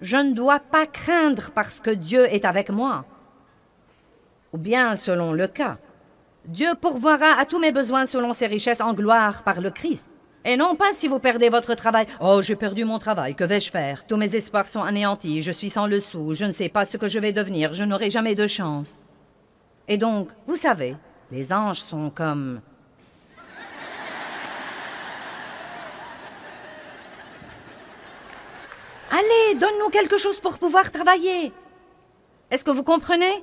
Je ne dois pas craindre parce que Dieu est avec moi. Ou bien, selon le cas, Dieu pourvoira à tous mes besoins selon ses richesses en gloire par le Christ. Et non pas si vous perdez votre travail. Oh, j'ai perdu mon travail, que vais-je faire Tous mes espoirs sont anéantis, je suis sans le sou, je ne sais pas ce que je vais devenir, je n'aurai jamais de chance. Et donc, vous savez, les anges sont comme Allez, donne-nous quelque chose pour pouvoir travailler. Est-ce que vous comprenez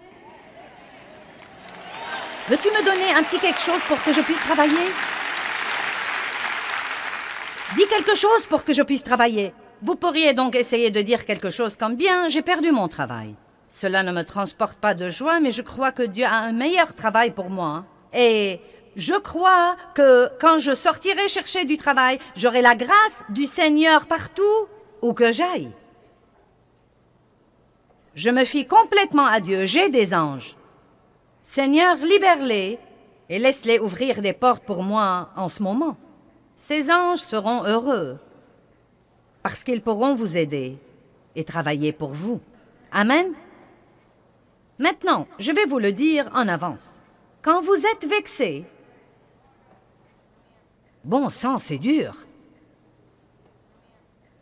Veux-tu me donner un petit quelque chose pour que je puisse travailler Dis quelque chose pour que je puisse travailler. Vous pourriez donc essayer de dire quelque chose comme bien, j'ai perdu mon travail. Cela ne me transporte pas de joie, mais je crois que Dieu a un meilleur travail pour moi. Et je crois que quand je sortirai chercher du travail, j'aurai la grâce du Seigneur partout où que j'aille. Je me fie complètement à Dieu, j'ai des anges. Seigneur, libère-les et laisse-les ouvrir des portes pour moi en ce moment. Ces anges seront heureux parce qu'ils pourront vous aider et travailler pour vous. Amen. Maintenant, je vais vous le dire en avance. Quand vous êtes vexé, bon sang, c'est dur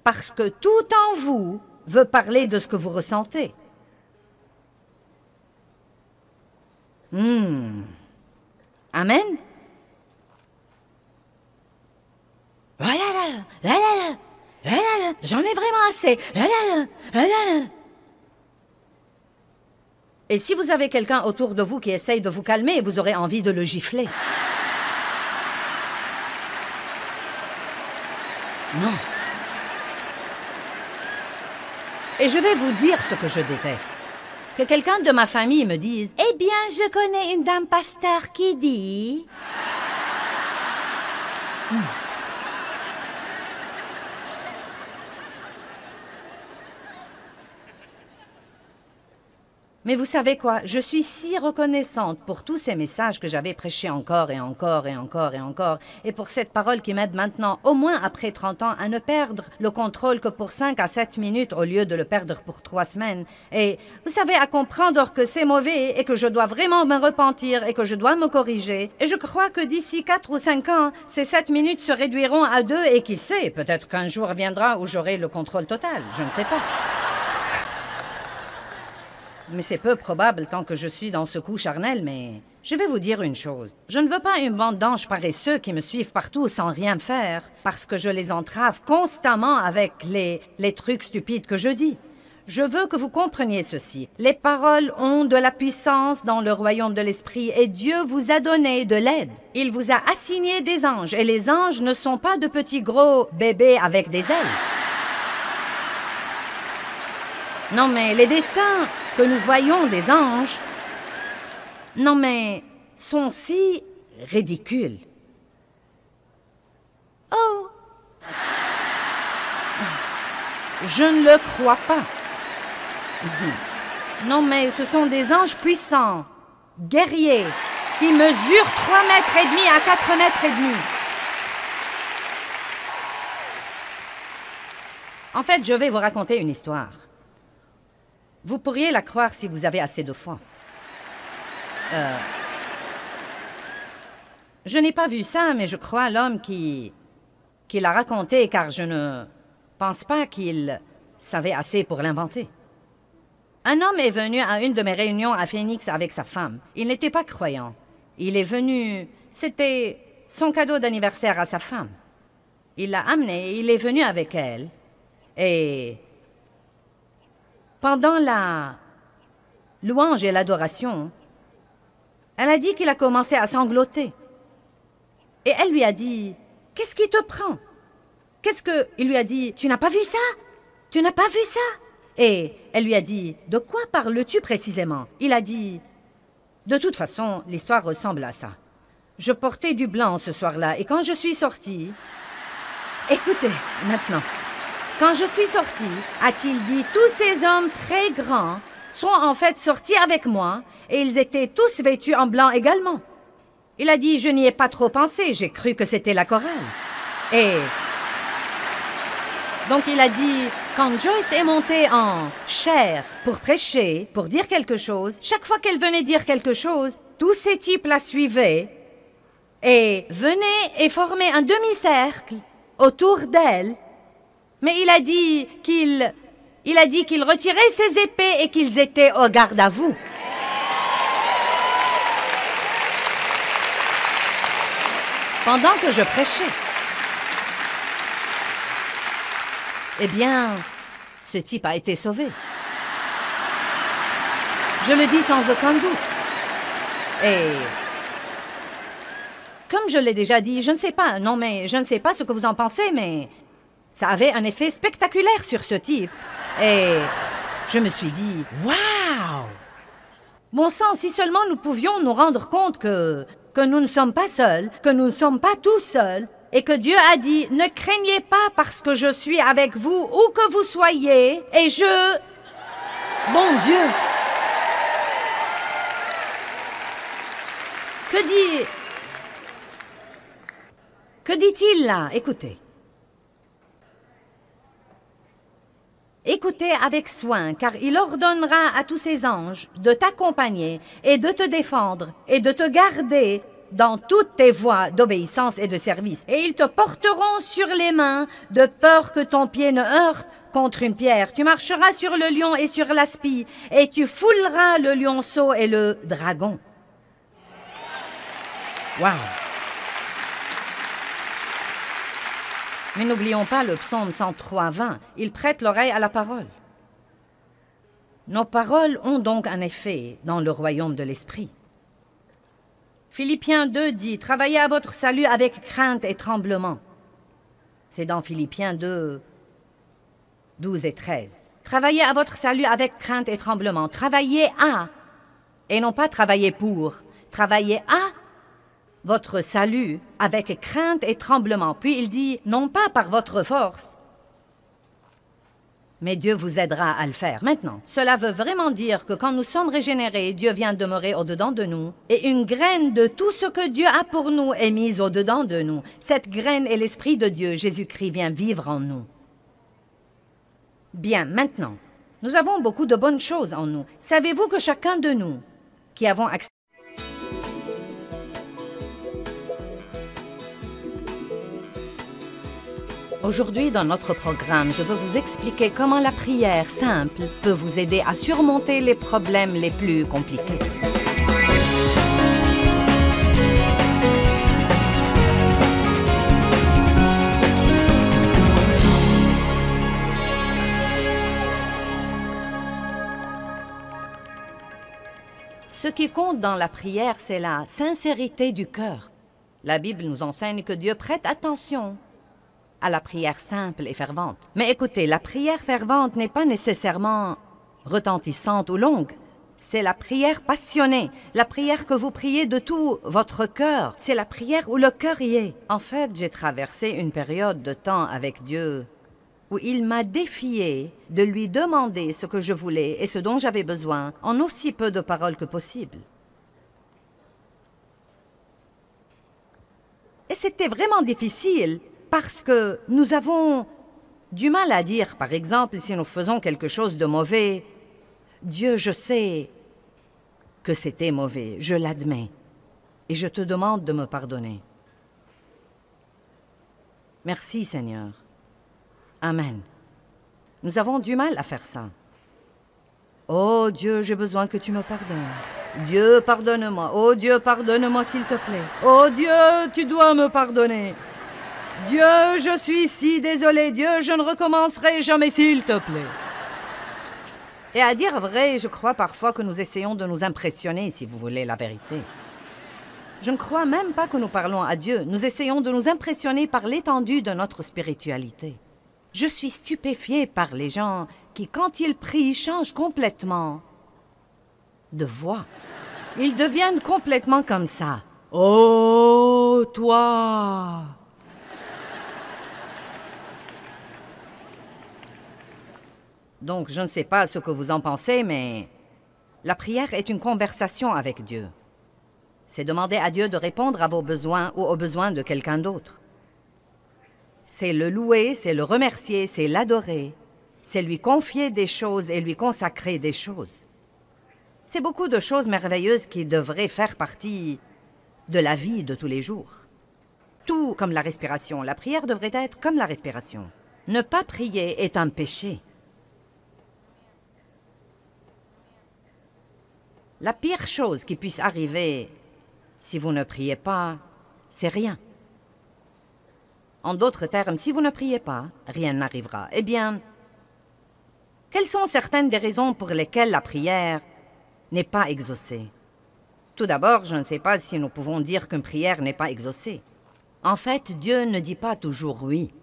parce que tout en vous veut parler de ce que vous ressentez. Hmm. Amen. j'en ai vraiment assez. et si vous avez quelqu'un autour de vous qui essaye de vous calmer, vous aurez envie de le gifler. Non. Et je vais vous dire ce que je déteste. Que quelqu'un de ma famille me dise Eh bien, je connais une dame pasteur qui dit. Hmm. Mais vous savez quoi Je suis si reconnaissante pour tous ces messages que j'avais prêchés encore et encore et encore et encore, et pour cette parole qui m'aide maintenant, au moins après 30 ans, à ne perdre le contrôle que pour 5 à 7 minutes au lieu de le perdre pour 3 semaines. Et vous savez, à comprendre que c'est mauvais et que je dois vraiment me repentir et que je dois me corriger. Et je crois que d'ici 4 ou 5 ans, ces 7 minutes se réduiront à 2 et qui sait, peut-être qu'un jour viendra où j'aurai le contrôle total. Je ne sais pas. Mais c'est peu probable tant que je suis dans ce coup charnel, mais je vais vous dire une chose. Je ne veux pas une bande d'anges paresseux qui me suivent partout sans rien faire, parce que je les entrave constamment avec les, les trucs stupides que je dis. Je veux que vous compreniez ceci. Les paroles ont de la puissance dans le royaume de l'esprit et Dieu vous a donné de l'aide. Il vous a assigné des anges et les anges ne sont pas de petits gros bébés avec des ailes. Non mais les dessins, que nous voyons des anges. Non, mais sont si ridicules. Oh! Je ne le crois pas. Non, mais ce sont des anges puissants, guerriers, qui mesurent 3 mètres et demi à 4 mètres et demi. En fait, je vais vous raconter une histoire. Vous pourriez la croire si vous avez assez de foi. Euh, je n'ai pas vu ça, mais je crois l'homme qui... qui l'a raconté, car je ne pense pas qu'il savait assez pour l'inventer. Un homme est venu à une de mes réunions à Phoenix avec sa femme. Il n'était pas croyant. Il est venu... C'était son cadeau d'anniversaire à sa femme. Il l'a amenée, il est venu avec elle. Et pendant la louange et l'adoration, elle a dit qu'il a commencé à sangloter. Et elle lui a dit, Qu'est-ce qui te prend Qu'est-ce que... Il lui a dit, Tu n'as pas vu ça Tu n'as pas vu ça Et elle lui a dit, De quoi parles-tu précisément Il a dit, De toute façon, l'histoire ressemble à ça. Je portais du blanc ce soir-là, et quand je suis sortie... Écoutez, maintenant. Quand je suis sorti a-t-il dit, tous ces hommes très grands sont en fait sortis avec moi et ils étaient tous vêtus en blanc également. Il a dit, je n'y ai pas trop pensé, j'ai cru que c'était la chorale. Et... Donc il a dit, quand Joyce est montée en chair pour prêcher, pour dire quelque chose, chaque fois qu'elle venait dire quelque chose, tous ces types la suivaient et venaient et formaient un demi-cercle autour d'elle mais il a dit qu'il il a dit qu'il retirait ses épées et qu'ils étaient au garde à vous. Pendant que je prêchais. Eh bien, ce type a été sauvé. Je le dis sans aucun doute. Et comme je l'ai déjà dit, je ne sais pas, non mais je ne sais pas ce que vous en pensez, mais ça avait un effet spectaculaire sur ce type. Et je me suis dit Waouh Mon sang, si seulement nous pouvions nous rendre compte que, que nous ne sommes pas seuls, que nous ne sommes pas tous seuls, et que Dieu a dit Ne craignez pas parce que je suis avec vous où que vous soyez, et je. Bon Dieu Que dit. Que dit-il là Écoutez. Écoutez avec soin, car il ordonnera à tous ses anges de t'accompagner et de te défendre et de te garder dans toutes tes voies d'obéissance et de service. Et ils te porteront sur les mains, de peur que ton pied ne heurte contre une pierre. Tu marcheras sur le lion et sur l'aspi, et tu fouleras le lionceau et le dragon. Wow. Mais n'oublions pas le psaume 103.20. Il prête l'oreille à la parole. Nos paroles ont donc un effet dans le royaume de l'esprit. Philippiens 2 dit Travaillez à votre salut avec crainte et tremblement. C'est dans Philippiens 2, 12 et 13. Travaillez à votre salut avec crainte et tremblement. Travaillez à, et non pas travaillez pour. Travaillez à votre salut avec crainte et tremblement. Puis il dit, non pas par votre force, mais Dieu vous aidera à le faire. Maintenant, cela veut vraiment dire que quand nous sommes régénérés, Dieu vient demeurer au-dedans de nous, et une graine de tout ce que Dieu a pour nous est mise au-dedans de nous. Cette graine est l'Esprit de Dieu, Jésus-Christ vient vivre en nous. Bien, maintenant, nous avons beaucoup de bonnes choses en nous. Savez-vous que chacun de nous qui avons accès Aujourd'hui, dans notre programme, je veux vous expliquer comment la prière simple peut vous aider à surmonter les problèmes les plus compliqués. Ce qui compte dans la prière, c'est la sincérité du cœur. La Bible nous enseigne que Dieu prête attention à la prière simple et fervente. Mais écoutez, la prière fervente n'est pas nécessairement retentissante ou longue. C'est la prière passionnée, la prière que vous priez de tout votre cœur. C'est la prière où le cœur y est. En fait, j'ai traversé une période de temps avec Dieu où il m'a défié de lui demander ce que je voulais et ce dont j'avais besoin en aussi peu de paroles que possible. Et c'était vraiment difficile parce que nous avons du mal à dire, par exemple, si nous faisons quelque chose de mauvais, Dieu, je sais que c'était mauvais, je l'admets, et je te demande de me pardonner. Merci Seigneur. Amen. Nous avons du mal à faire ça. Oh Dieu, j'ai besoin que tu me pardonnes. Dieu, pardonne-moi. Oh Dieu, pardonne-moi s'il te plaît. Oh Dieu, tu dois me pardonner. Dieu, je suis si désolé, Dieu, je ne recommencerai jamais, s'il te plaît. Et à dire vrai, je crois parfois que nous essayons de nous impressionner, si vous voulez la vérité. Je ne crois même pas que nous parlons à Dieu, nous essayons de nous impressionner par l'étendue de notre spiritualité. Je suis stupéfié par les gens qui, quand ils prient, changent complètement de voix. Ils deviennent complètement comme ça. Oh, toi Donc je ne sais pas ce que vous en pensez, mais la prière est une conversation avec Dieu. C'est demander à Dieu de répondre à vos besoins ou aux besoins de quelqu'un d'autre. C'est le louer, c'est le remercier, c'est l'adorer, c'est lui confier des choses et lui consacrer des choses. C'est beaucoup de choses merveilleuses qui devraient faire partie de la vie de tous les jours. Tout comme la respiration, la prière devrait être comme la respiration. Ne pas prier est un péché. La pire chose qui puisse arriver, si vous ne priez pas, c'est rien. En d'autres termes, si vous ne priez pas, rien n'arrivera. Eh bien, quelles sont certaines des raisons pour lesquelles la prière n'est pas exaucée Tout d'abord, je ne sais pas si nous pouvons dire qu'une prière n'est pas exaucée. En fait, Dieu ne dit pas toujours oui.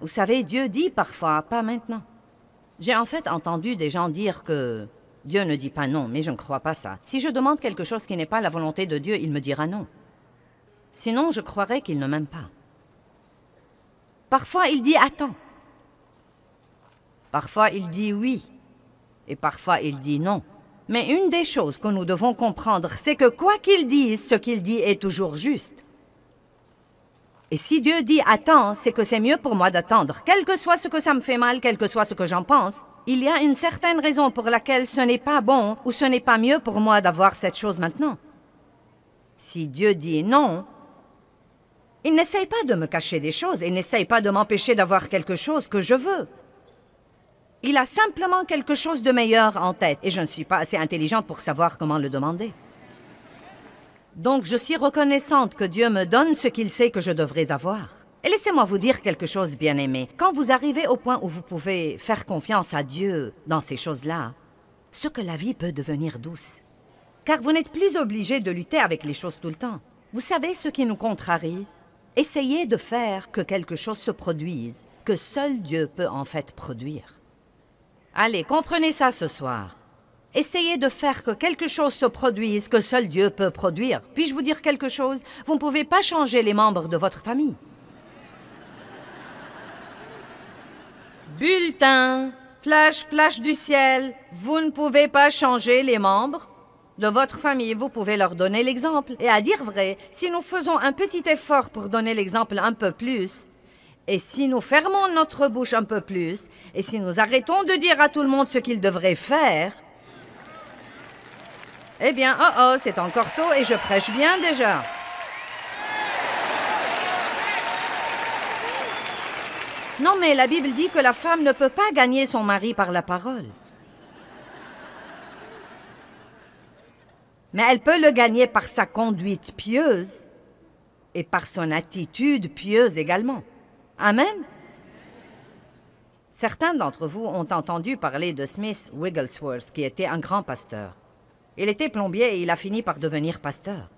Vous savez, Dieu dit parfois pas maintenant. J'ai en fait entendu des gens dire que Dieu ne dit pas non, mais je ne crois pas ça. Si je demande quelque chose qui n'est pas la volonté de Dieu, il me dira non. Sinon, je croirais qu'il ne m'aime pas. Parfois, il dit attends. Parfois, il dit oui. Et parfois, il dit non. Mais une des choses que nous devons comprendre, c'est que quoi qu'il dise, ce qu'il dit est toujours juste. Et si Dieu dit attends, c'est que c'est mieux pour moi d'attendre, quel que soit ce que ça me fait mal, quel que soit ce que j'en pense, il y a une certaine raison pour laquelle ce n'est pas bon ou ce n'est pas mieux pour moi d'avoir cette chose maintenant. Si Dieu dit non, il n'essaye pas de me cacher des choses, et n'essaye pas de m'empêcher d'avoir quelque chose que je veux. Il a simplement quelque chose de meilleur en tête et je ne suis pas assez intelligente pour savoir comment le demander. Donc je suis reconnaissante que Dieu me donne ce qu'il sait que je devrais avoir. Et laissez-moi vous dire quelque chose, bien-aimé. Quand vous arrivez au point où vous pouvez faire confiance à Dieu dans ces choses-là, ce que la vie peut devenir douce. Car vous n'êtes plus obligé de lutter avec les choses tout le temps. Vous savez ce qui nous contrarie Essayez de faire que quelque chose se produise, que seul Dieu peut en fait produire. Allez, comprenez ça ce soir. Essayez de faire que quelque chose se produise que seul Dieu peut produire. Puis-je vous dire quelque chose Vous ne pouvez pas changer les membres de votre famille. Bulletin. Flash, flash du ciel. Vous ne pouvez pas changer les membres de votre famille. Vous pouvez leur donner l'exemple. Et à dire vrai, si nous faisons un petit effort pour donner l'exemple un peu plus, et si nous fermons notre bouche un peu plus, et si nous arrêtons de dire à tout le monde ce qu'il devrait faire, eh bien, oh oh, c'est encore tôt et je prêche bien déjà. Non, mais la Bible dit que la femme ne peut pas gagner son mari par la parole. Mais elle peut le gagner par sa conduite pieuse et par son attitude pieuse également. Amen. Certains d'entre vous ont entendu parler de Smith Wigglesworth, qui était un grand pasteur. Il était plombier et il a fini par devenir pasteur.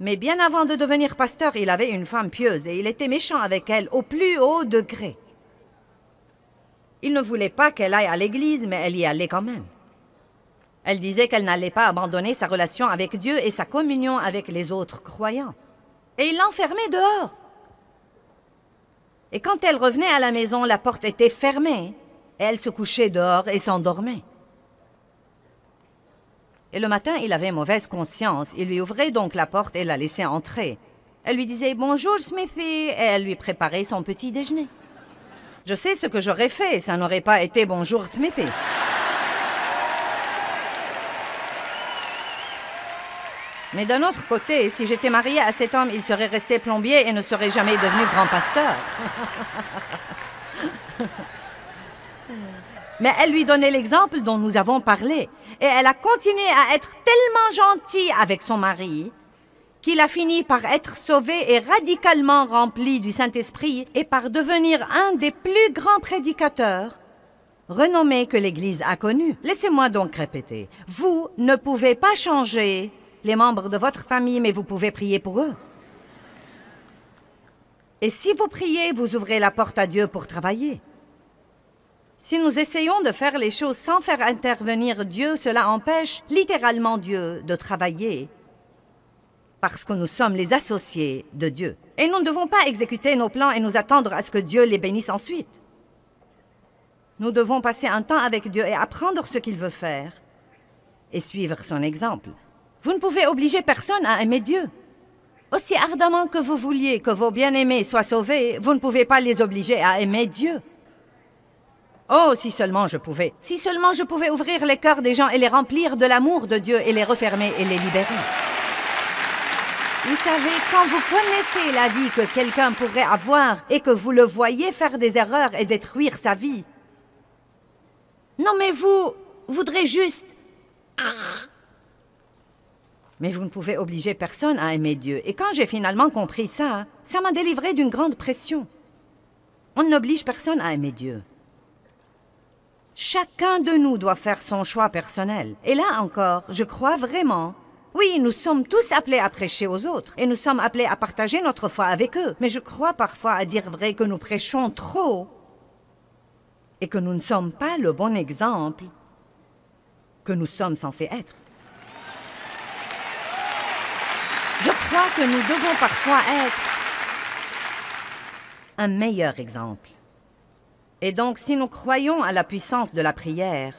Mais bien avant de devenir pasteur, il avait une femme pieuse et il était méchant avec elle au plus haut degré. Il ne voulait pas qu'elle aille à l'église, mais elle y allait quand même. Elle disait qu'elle n'allait pas abandonner sa relation avec Dieu et sa communion avec les autres croyants. Et il l'enfermait dehors. Et quand elle revenait à la maison, la porte était fermée. elle se couchait dehors et s'endormait. Et le matin, il avait mauvaise conscience. Il lui ouvrait donc la porte et la laissait entrer. Elle lui disait Bonjour, Smithy, et elle lui préparait son petit déjeuner. Je sais ce que j'aurais fait, ça n'aurait pas été Bonjour, Smithy. Mais d'un autre côté, si j'étais mariée à cet homme, il serait resté plombier et ne serait jamais devenu grand pasteur. Mais elle lui donnait l'exemple dont nous avons parlé et elle a continué à être tellement gentille avec son mari qu'il a fini par être sauvé et radicalement rempli du Saint-Esprit et par devenir un des plus grands prédicateurs renommés que l'Église a connus. Laissez-moi donc répéter, vous ne pouvez pas changer les membres de votre famille, mais vous pouvez prier pour eux. Et si vous priez, vous ouvrez la porte à Dieu pour travailler. Si nous essayons de faire les choses sans faire intervenir Dieu, cela empêche littéralement Dieu de travailler parce que nous sommes les associés de Dieu. Et nous ne devons pas exécuter nos plans et nous attendre à ce que Dieu les bénisse ensuite. Nous devons passer un temps avec Dieu et apprendre ce qu'il veut faire et suivre son exemple. Vous ne pouvez obliger personne à aimer Dieu. Aussi ardemment que vous vouliez que vos bien-aimés soient sauvés, vous ne pouvez pas les obliger à aimer Dieu. Oh, si seulement je pouvais. Si seulement je pouvais ouvrir les cœurs des gens et les remplir de l'amour de Dieu et les refermer et les libérer. Vous savez, quand vous connaissez la vie que quelqu'un pourrait avoir et que vous le voyez faire des erreurs et détruire sa vie. Non, mais vous voudrez juste... Mais vous ne pouvez obliger personne à aimer Dieu. Et quand j'ai finalement compris ça, ça m'a délivré d'une grande pression. On n'oblige personne à aimer Dieu. Chacun de nous doit faire son choix personnel. Et là encore, je crois vraiment. Oui, nous sommes tous appelés à prêcher aux autres et nous sommes appelés à partager notre foi avec eux. Mais je crois parfois à dire vrai que nous prêchons trop et que nous ne sommes pas le bon exemple que nous sommes censés être. Je crois que nous devons parfois être un meilleur exemple. Et donc, si nous croyons à la puissance de la prière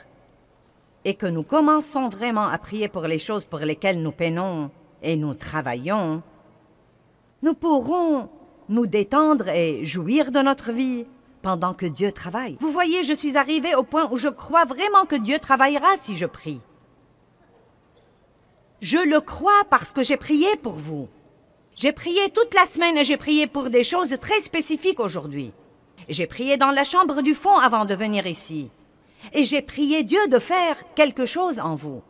et que nous commençons vraiment à prier pour les choses pour lesquelles nous peinons et nous travaillons, nous pourrons nous détendre et jouir de notre vie pendant que Dieu travaille. Vous voyez, je suis arrivée au point où je crois vraiment que Dieu travaillera si je prie. Je le crois parce que j'ai prié pour vous. J'ai prié toute la semaine et j'ai prié pour des choses très spécifiques aujourd'hui. J'ai prié dans la chambre du fond avant de venir ici. Et j'ai prié Dieu de faire quelque chose en vous.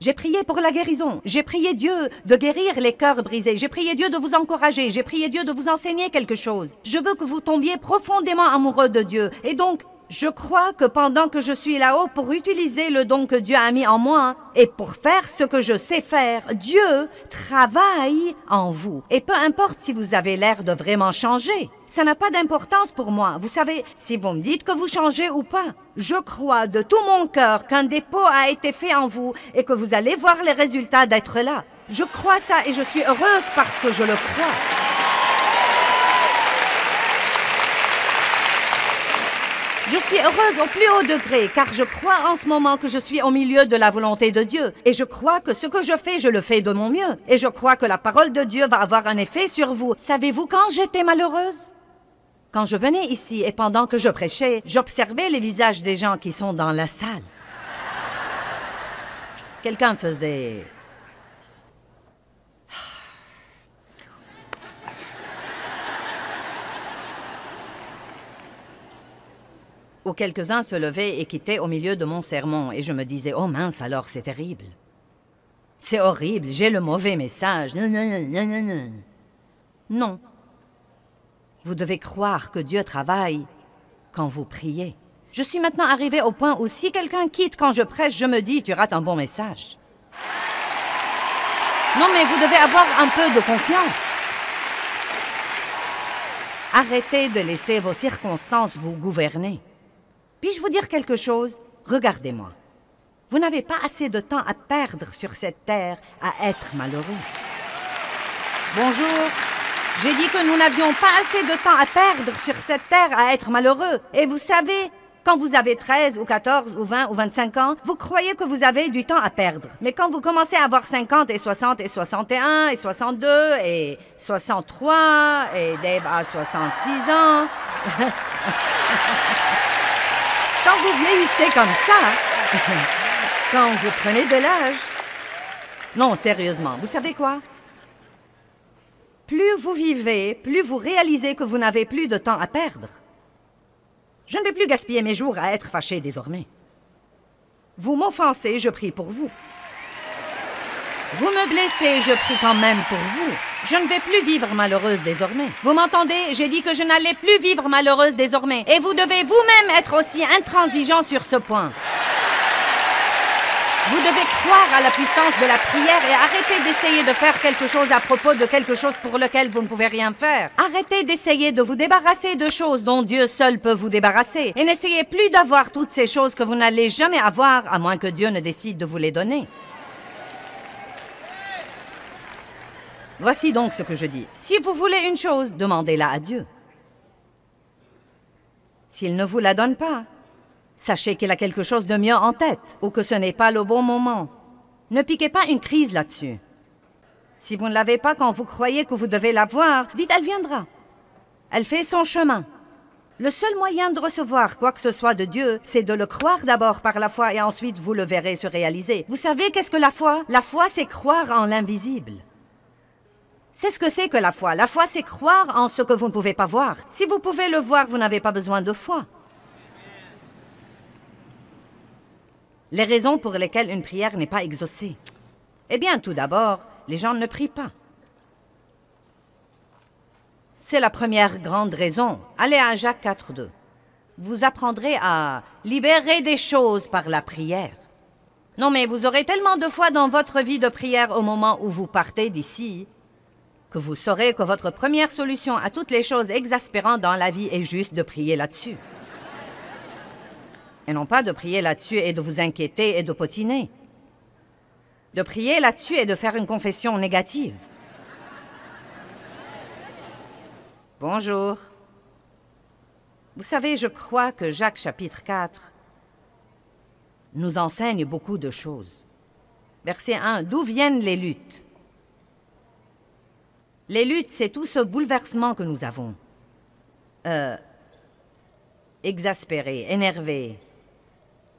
J'ai prié pour la guérison. J'ai prié Dieu de guérir les cœurs brisés. J'ai prié Dieu de vous encourager. J'ai prié Dieu de vous enseigner quelque chose. Je veux que vous tombiez profondément amoureux de Dieu. Et donc, je crois que pendant que je suis là-haut pour utiliser le don que Dieu a mis en moi et pour faire ce que je sais faire, Dieu travaille en vous. Et peu importe si vous avez l'air de vraiment changer, ça n'a pas d'importance pour moi. Vous savez, si vous me dites que vous changez ou pas, je crois de tout mon cœur qu'un dépôt a été fait en vous et que vous allez voir les résultats d'être là. Je crois ça et je suis heureuse parce que je le crois. Je suis heureuse au plus haut degré car je crois en ce moment que je suis au milieu de la volonté de Dieu et je crois que ce que je fais, je le fais de mon mieux et je crois que la parole de Dieu va avoir un effet sur vous. Savez-vous quand j'étais malheureuse Quand je venais ici et pendant que je prêchais, j'observais les visages des gens qui sont dans la salle. Quelqu'un faisait où quelques-uns se levaient et quittaient au milieu de mon sermon, et je me disais, oh mince alors, c'est terrible. C'est horrible, j'ai le mauvais message. Non, non, non, non, non. Vous devez croire que Dieu travaille quand vous priez. Je suis maintenant arrivée au point où si quelqu'un quitte quand je prêche, je me dis, tu rates un bon message. Non, mais vous devez avoir un peu de confiance. Arrêtez de laisser vos circonstances vous gouverner. Puis-je vous dire quelque chose Regardez-moi. Vous n'avez pas assez de temps à perdre sur cette terre à être malheureux. Bonjour. J'ai dit que nous n'avions pas assez de temps à perdre sur cette terre à être malheureux. Et vous savez, quand vous avez 13 ou 14 ou 20 ou 25 ans, vous croyez que vous avez du temps à perdre. Mais quand vous commencez à avoir 50 et 60 et 61 et 62 et 63 et Dave a 66 ans. vous vieillissez comme ça, hein? quand vous prenez de l'âge. Non, sérieusement, vous savez quoi? Plus vous vivez, plus vous réalisez que vous n'avez plus de temps à perdre. Je ne vais plus gaspiller mes jours à être fâché désormais. Vous m'offensez, je prie pour vous. Vous me blessez, je prie quand même pour vous. Je ne vais plus vivre malheureuse désormais. Vous m'entendez J'ai dit que je n'allais plus vivre malheureuse désormais. Et vous devez vous-même être aussi intransigeant sur ce point. Vous devez croire à la puissance de la prière et arrêter d'essayer de faire quelque chose à propos de quelque chose pour lequel vous ne pouvez rien faire. Arrêtez d'essayer de vous débarrasser de choses dont Dieu seul peut vous débarrasser. Et n'essayez plus d'avoir toutes ces choses que vous n'allez jamais avoir à moins que Dieu ne décide de vous les donner. Voici donc ce que je dis. Si vous voulez une chose, demandez-la à Dieu. S'il ne vous la donne pas, sachez qu'il a quelque chose de mieux en tête ou que ce n'est pas le bon moment. Ne piquez pas une crise là-dessus. Si vous ne l'avez pas quand vous croyez que vous devez l'avoir, dites elle viendra. Elle fait son chemin. Le seul moyen de recevoir quoi que ce soit de Dieu, c'est de le croire d'abord par la foi et ensuite vous le verrez se réaliser. Vous savez qu'est-ce que la foi La foi, c'est croire en l'invisible. C'est ce que c'est que la foi. La foi, c'est croire en ce que vous ne pouvez pas voir. Si vous pouvez le voir, vous n'avez pas besoin de foi. Les raisons pour lesquelles une prière n'est pas exaucée. Eh bien, tout d'abord, les gens ne prient pas. C'est la première grande raison. Allez à Jacques 4, 2. Vous apprendrez à libérer des choses par la prière. Non, mais vous aurez tellement de foi dans votre vie de prière au moment où vous partez d'ici que vous saurez que votre première solution à toutes les choses exaspérantes dans la vie est juste de prier là-dessus. Et non pas de prier là-dessus et de vous inquiéter et de potiner. De prier là-dessus et de faire une confession négative. Bonjour. Vous savez, je crois que Jacques chapitre 4 nous enseigne beaucoup de choses. Verset 1. D'où viennent les luttes les luttes, c'est tout ce bouleversement que nous avons. Euh, exaspéré, énervé,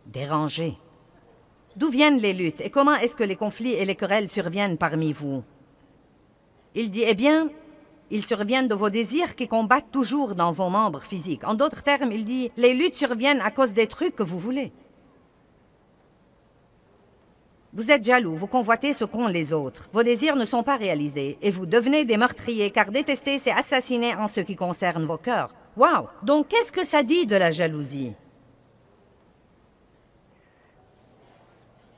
dérangé. D'où viennent les luttes et comment est-ce que les conflits et les querelles surviennent parmi vous Il dit, eh bien, ils surviennent de vos désirs qui combattent toujours dans vos membres physiques. En d'autres termes, il dit, les luttes surviennent à cause des trucs que vous voulez. Vous êtes jaloux, vous convoitez ce qu'ont les autres. Vos désirs ne sont pas réalisés et vous devenez des meurtriers car détester, c'est assassiner en ce qui concerne vos cœurs. Wow! Donc qu'est-ce que ça dit de la jalousie?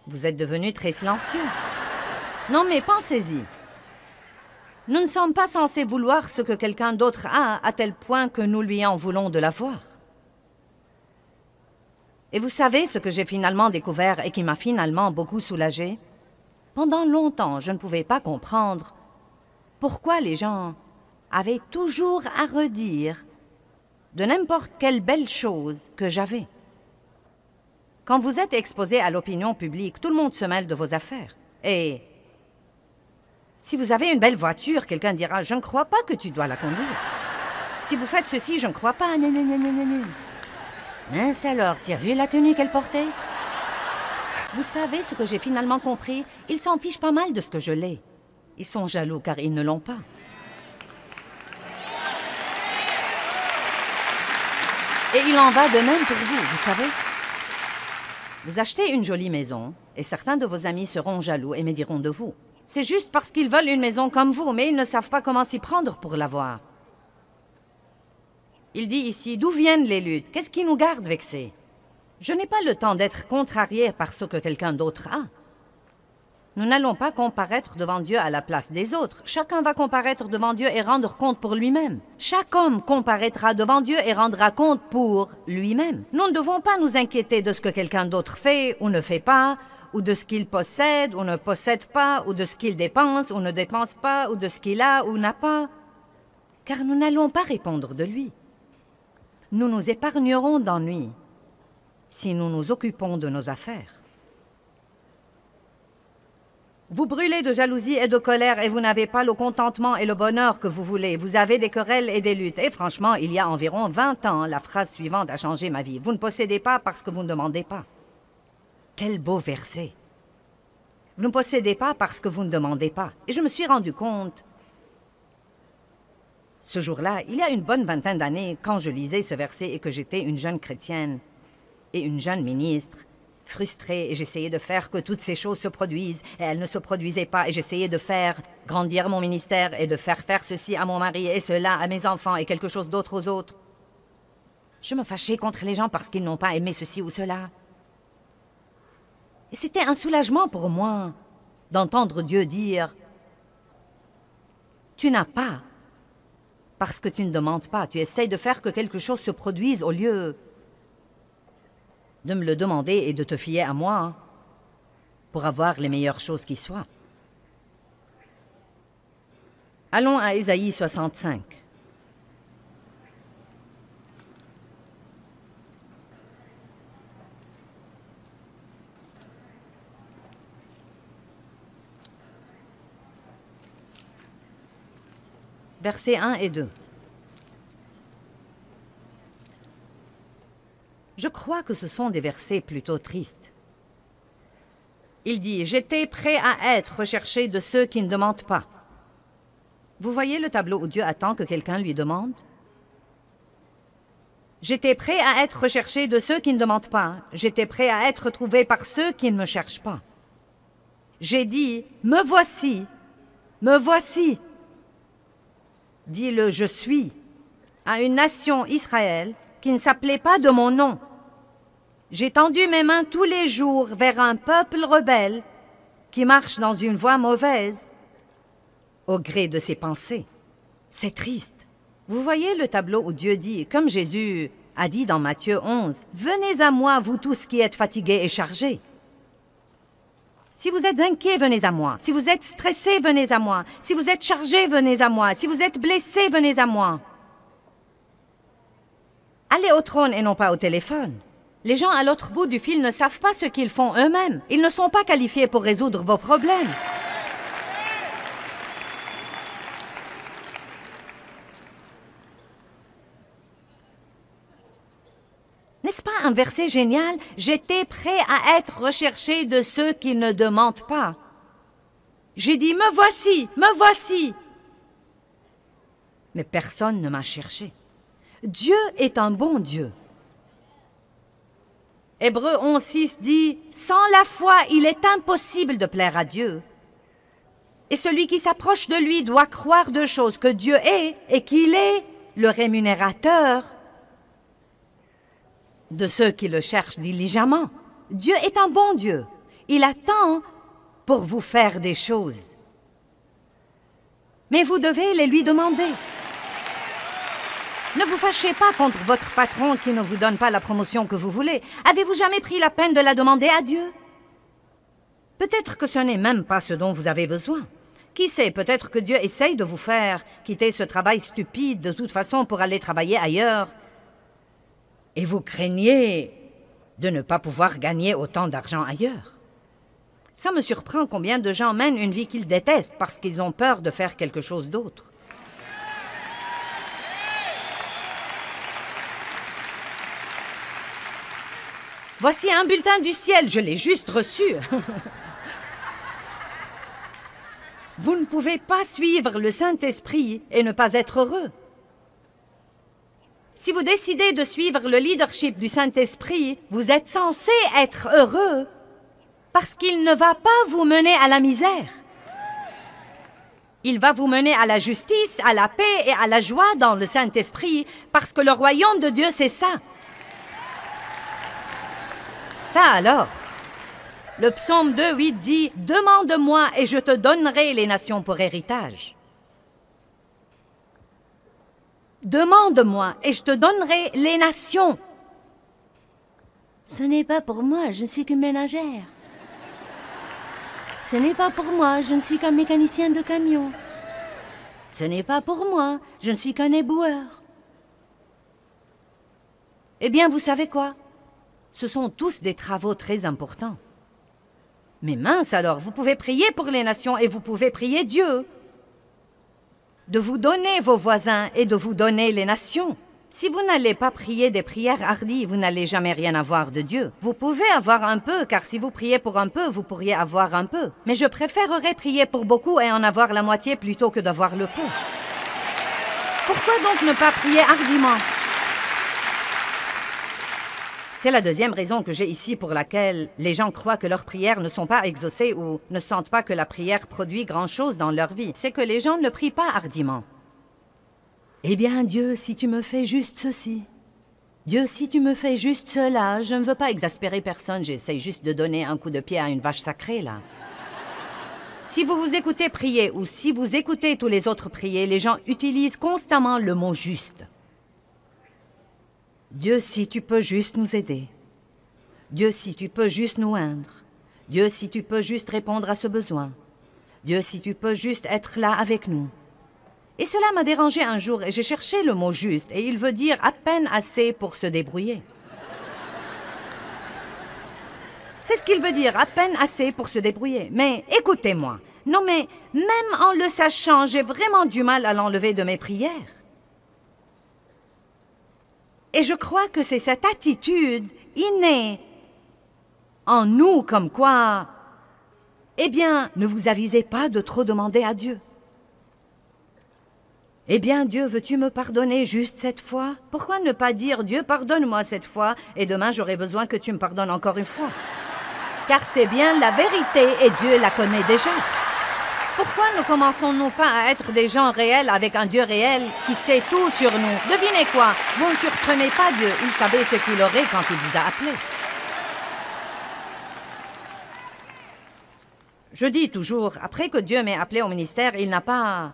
Vous êtes devenu très silencieux. Non mais pensez-y. Nous ne sommes pas censés vouloir ce que quelqu'un d'autre a à tel point que nous lui en voulons de la voir. Et vous savez ce que j'ai finalement découvert et qui m'a finalement beaucoup soulagé Pendant longtemps, je ne pouvais pas comprendre pourquoi les gens avaient toujours à redire de n'importe quelle belle chose que j'avais. Quand vous êtes exposé à l'opinion publique, tout le monde se mêle de vos affaires. Et si vous avez une belle voiture, quelqu'un dira ⁇ Je ne crois pas que tu dois la conduire ⁇ Si vous faites ceci, je ne crois pas. Mince hein, alors, tu as vu la tenue qu'elle portait? Vous savez ce que j'ai finalement compris? Ils s'en fichent pas mal de ce que je l'ai. Ils sont jaloux car ils ne l'ont pas. Et il en va de même pour vous, vous savez. Vous achetez une jolie maison et certains de vos amis seront jaloux et me diront de vous. C'est juste parce qu'ils veulent une maison comme vous, mais ils ne savent pas comment s'y prendre pour l'avoir. Il dit ici d'où viennent les luttes Qu'est-ce qui nous garde vexés Je n'ai pas le temps d'être contrarié par ce que quelqu'un d'autre a. Nous n'allons pas comparaître devant Dieu à la place des autres. Chacun va comparaître devant Dieu et rendre compte pour lui-même. Chaque homme comparaîtra devant Dieu et rendra compte pour lui-même. Nous ne devons pas nous inquiéter de ce que quelqu'un d'autre fait ou ne fait pas, ou de ce qu'il possède ou ne possède pas, ou de ce qu'il dépense ou ne dépense pas, ou de ce qu'il a ou n'a pas, car nous n'allons pas répondre de lui nous nous épargnerons d'ennui si nous nous occupons de nos affaires. Vous brûlez de jalousie et de colère et vous n'avez pas le contentement et le bonheur que vous voulez. Vous avez des querelles et des luttes. Et franchement, il y a environ 20 ans, la phrase suivante a changé ma vie. Vous ne possédez pas parce que vous ne demandez pas. Quel beau verset. Vous ne possédez pas parce que vous ne demandez pas. Et je me suis rendu compte ce jour-là, il y a une bonne vingtaine d'années, quand je lisais ce verset et que j'étais une jeune chrétienne et une jeune ministre, frustrée, et j'essayais de faire que toutes ces choses se produisent, et elles ne se produisaient pas, et j'essayais de faire grandir mon ministère, et de faire faire ceci à mon mari, et cela à mes enfants, et quelque chose d'autre aux autres. Je me fâchais contre les gens parce qu'ils n'ont pas aimé ceci ou cela. Et c'était un soulagement pour moi d'entendre Dieu dire, Tu n'as pas parce que tu ne demandes pas, tu essayes de faire que quelque chose se produise au lieu de me le demander et de te fier à moi hein, pour avoir les meilleures choses qui soient. Allons à Ésaïe 65. versets 1 et 2. Je crois que ce sont des versets plutôt tristes. Il dit, J'étais prêt à être recherché de ceux qui ne demandent pas. Vous voyez le tableau où Dieu attend que quelqu'un lui demande J'étais prêt à être recherché de ceux qui ne demandent pas. J'étais prêt à être trouvé par ceux qui ne me cherchent pas. J'ai dit, Me voici, me voici dit le je suis à une nation Israël qui ne s'appelait pas de mon nom. J'ai tendu mes mains tous les jours vers un peuple rebelle qui marche dans une voie mauvaise au gré de ses pensées. C'est triste. Vous voyez le tableau où Dieu dit, comme Jésus a dit dans Matthieu 11, Venez à moi, vous tous qui êtes fatigués et chargés, si vous êtes inquiet, venez à moi. Si vous êtes stressé, venez à moi. Si vous êtes chargé, venez à moi. Si vous êtes blessé, venez à moi. Allez au trône et non pas au téléphone. Les gens à l'autre bout du fil ne savent pas ce qu'ils font eux-mêmes. Ils ne sont pas qualifiés pour résoudre vos problèmes. N'est-ce pas un verset génial J'étais prêt à être recherché de ceux qui ne demandent pas. J'ai dit, me voici, me voici. Mais personne ne m'a cherché. Dieu est un bon Dieu. Hébreu 11.6 dit, Sans la foi, il est impossible de plaire à Dieu. Et celui qui s'approche de lui doit croire deux choses, que Dieu est et qu'il est le rémunérateur de ceux qui le cherchent diligemment. Dieu est un bon Dieu. Il attend pour vous faire des choses. Mais vous devez les lui demander. Ne vous fâchez pas contre votre patron qui ne vous donne pas la promotion que vous voulez. Avez-vous jamais pris la peine de la demander à Dieu Peut-être que ce n'est même pas ce dont vous avez besoin. Qui sait, peut-être que Dieu essaye de vous faire quitter ce travail stupide de toute façon pour aller travailler ailleurs et vous craignez de ne pas pouvoir gagner autant d'argent ailleurs. Ça me surprend combien de gens mènent une vie qu'ils détestent parce qu'ils ont peur de faire quelque chose d'autre. Voici un bulletin du ciel, je l'ai juste reçu. Vous ne pouvez pas suivre le Saint-Esprit et ne pas être heureux. Si vous décidez de suivre le leadership du Saint-Esprit, vous êtes censé être heureux parce qu'il ne va pas vous mener à la misère. Il va vous mener à la justice, à la paix et à la joie dans le Saint-Esprit, parce que le royaume de Dieu, c'est ça. Ça alors. Le psaume 2, 8 dit, Demande-moi et je te donnerai les nations pour héritage. Demande-moi et je te donnerai les nations. Ce n'est pas pour moi, je ne suis qu'une ménagère. Ce n'est pas pour moi, je ne suis qu'un mécanicien de camion. Ce n'est pas pour moi, je ne suis qu'un éboueur. Eh bien, vous savez quoi Ce sont tous des travaux très importants. Mais mince alors, vous pouvez prier pour les nations et vous pouvez prier Dieu de vous donner vos voisins et de vous donner les nations. Si vous n'allez pas prier des prières hardies, vous n'allez jamais rien avoir de Dieu. Vous pouvez avoir un peu, car si vous priez pour un peu, vous pourriez avoir un peu. Mais je préférerais prier pour beaucoup et en avoir la moitié plutôt que d'avoir le peu. Pourquoi donc ne pas prier hardiment c'est la deuxième raison que j'ai ici pour laquelle les gens croient que leurs prières ne sont pas exaucées ou ne sentent pas que la prière produit grand-chose dans leur vie. C'est que les gens ne prient pas hardiment. Eh bien, Dieu, si tu me fais juste ceci, Dieu, si tu me fais juste cela, je ne veux pas exaspérer personne, j'essaye juste de donner un coup de pied à une vache sacrée, là. Si vous vous écoutez prier ou si vous écoutez tous les autres prier, les gens utilisent constamment le mot juste. Dieu, si tu peux juste nous aider. Dieu, si tu peux juste nous oindre. Dieu, si tu peux juste répondre à ce besoin. Dieu, si tu peux juste être là avec nous. Et cela m'a dérangé un jour et j'ai cherché le mot juste et il veut dire à peine assez pour se débrouiller. C'est ce qu'il veut dire, à peine assez pour se débrouiller. Mais écoutez-moi. Non mais, même en le sachant, j'ai vraiment du mal à l'enlever de mes prières. Et je crois que c'est cette attitude innée en nous comme quoi, eh bien, ne vous avisez pas de trop demander à Dieu. Eh bien, Dieu, veux-tu me pardonner juste cette fois Pourquoi ne pas dire Dieu, pardonne-moi cette fois, et demain j'aurai besoin que tu me pardonnes encore une fois Car c'est bien la vérité et Dieu la connaît déjà pourquoi ne commençons-nous pas à être des gens réels avec un Dieu réel qui sait tout sur nous Devinez quoi Vous ne surprenez pas Dieu, il savait ce qu'il aurait quand il vous a appelé. Je dis toujours, après que Dieu m'ait appelé au ministère, il n'a pas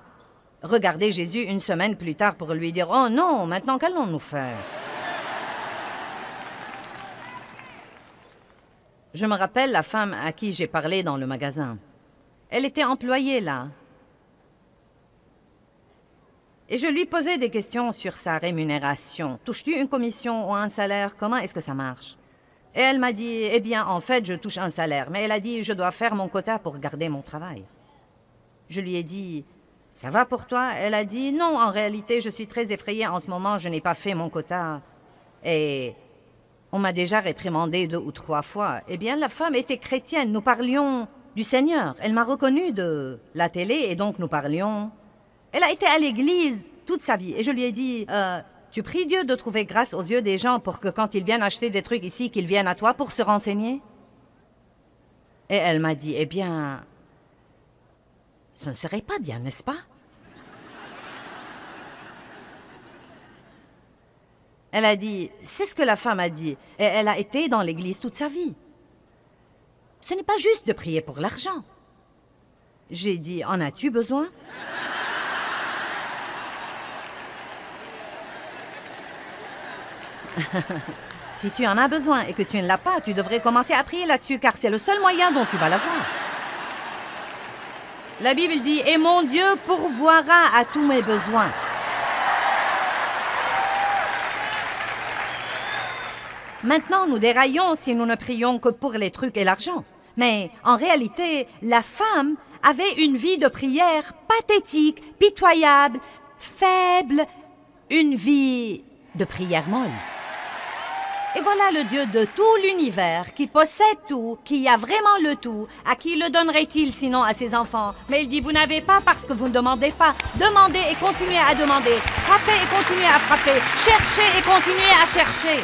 regardé Jésus une semaine plus tard pour lui dire Oh non, maintenant qu'allons-nous faire Je me rappelle la femme à qui j'ai parlé dans le magasin. Elle était employée là. Et je lui posais des questions sur sa rémunération. Touches-tu une commission ou un salaire Comment est-ce que ça marche Et elle m'a dit, eh bien, en fait, je touche un salaire. Mais elle a dit, je dois faire mon quota pour garder mon travail. Je lui ai dit, ça va pour toi Elle a dit, non, en réalité, je suis très effrayée en ce moment, je n'ai pas fait mon quota. Et on m'a déjà réprimandé deux ou trois fois. Eh bien, la femme était chrétienne. Nous parlions du Seigneur. Elle m'a reconnu de la télé et donc nous parlions. Elle a été à l'église toute sa vie et je lui ai dit, euh, tu pries Dieu de trouver grâce aux yeux des gens pour que quand ils viennent acheter des trucs ici, qu'ils viennent à toi pour se renseigner Et elle m'a dit, eh bien, ce ne serait pas bien, n'est-ce pas Elle a dit, c'est ce que la femme a dit, et elle a été dans l'église toute sa vie. Ce n'est pas juste de prier pour l'argent. J'ai dit, en as-tu besoin Si tu en as besoin et que tu ne l'as pas, tu devrais commencer à prier là-dessus, car c'est le seul moyen dont tu vas l'avoir. La Bible dit, Et mon Dieu pourvoira à tous mes besoins. Maintenant, nous déraillons si nous ne prions que pour les trucs et l'argent. Mais en réalité, la femme avait une vie de prière pathétique, pitoyable, faible, une vie de prière molle. Et voilà le Dieu de tout l'univers, qui possède tout, qui a vraiment le tout. À qui le donnerait-il sinon à ses enfants Mais il dit, vous n'avez pas parce que vous ne demandez pas. Demandez et continuez à demander. Frappez et continuez à frapper. Cherchez et continuez à chercher.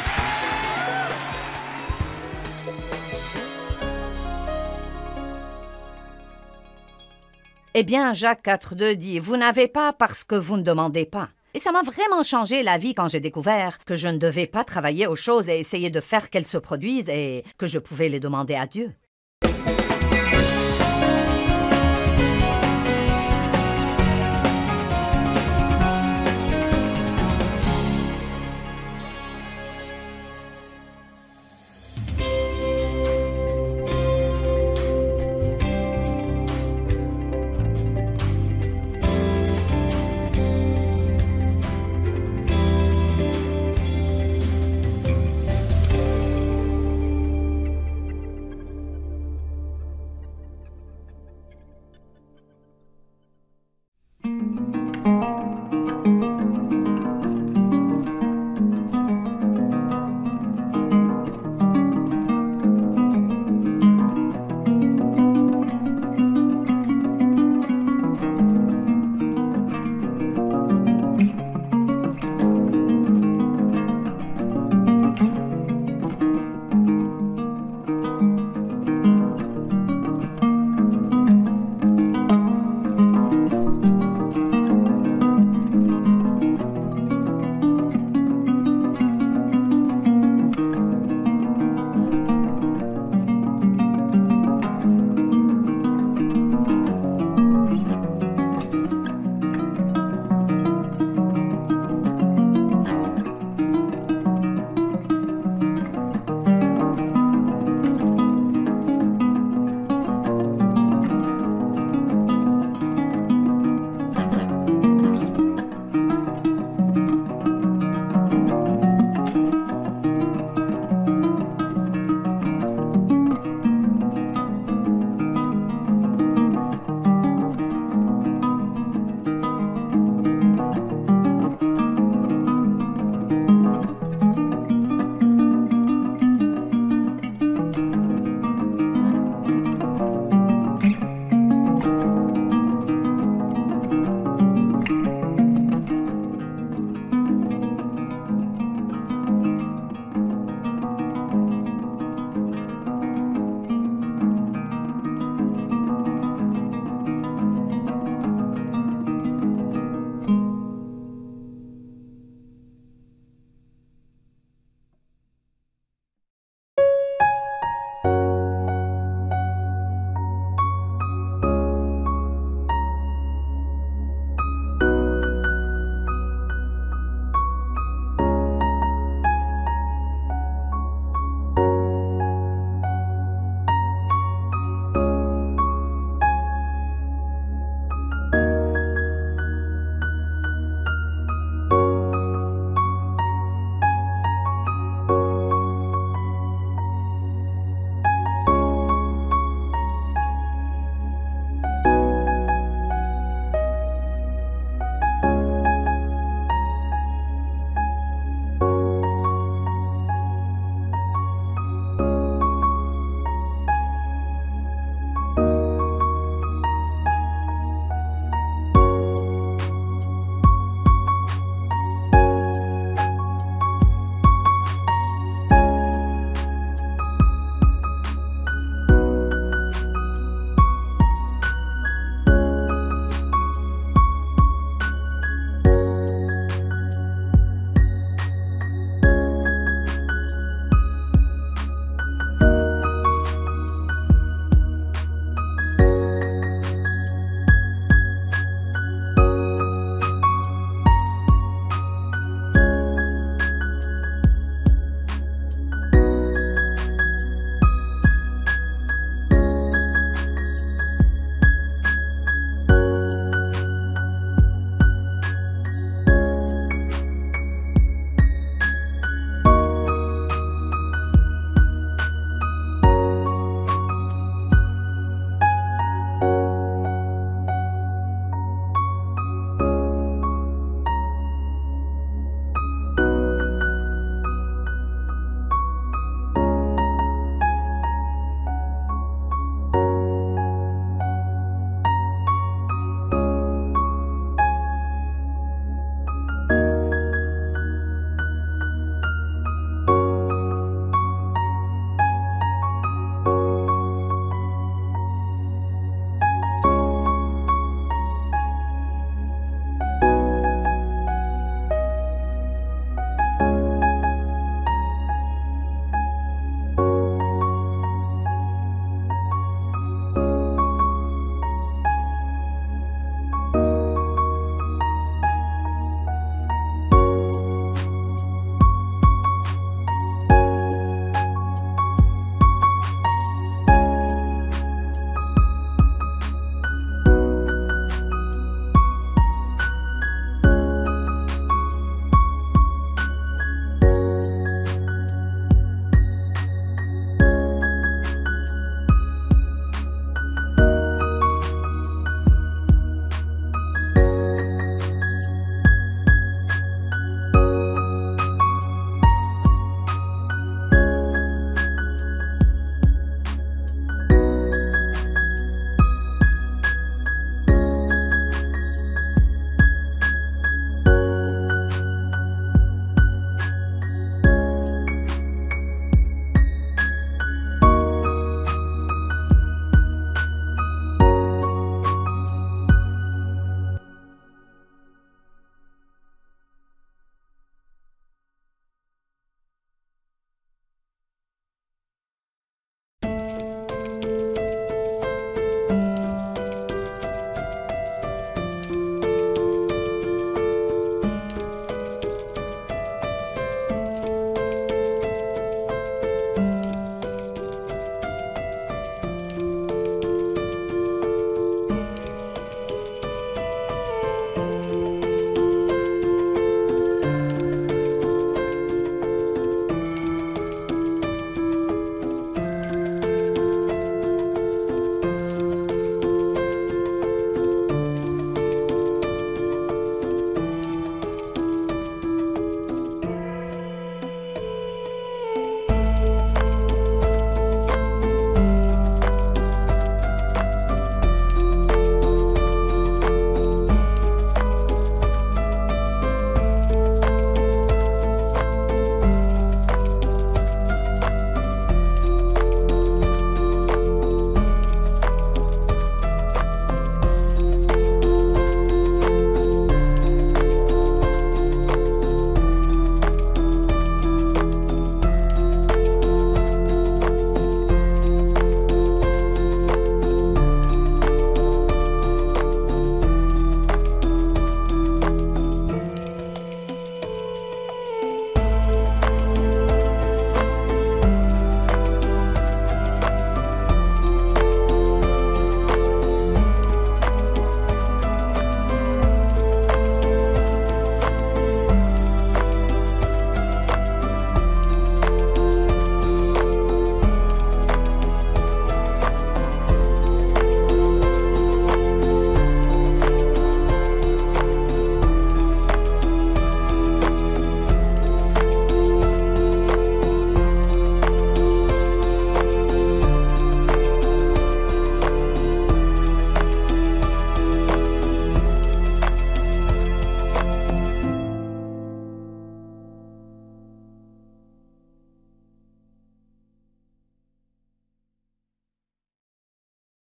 Eh bien, Jacques 4.2 dit Vous n'avez pas parce que vous ne demandez pas. Et ça m'a vraiment changé la vie quand j'ai découvert que je ne devais pas travailler aux choses et essayer de faire qu'elles se produisent et que je pouvais les demander à Dieu.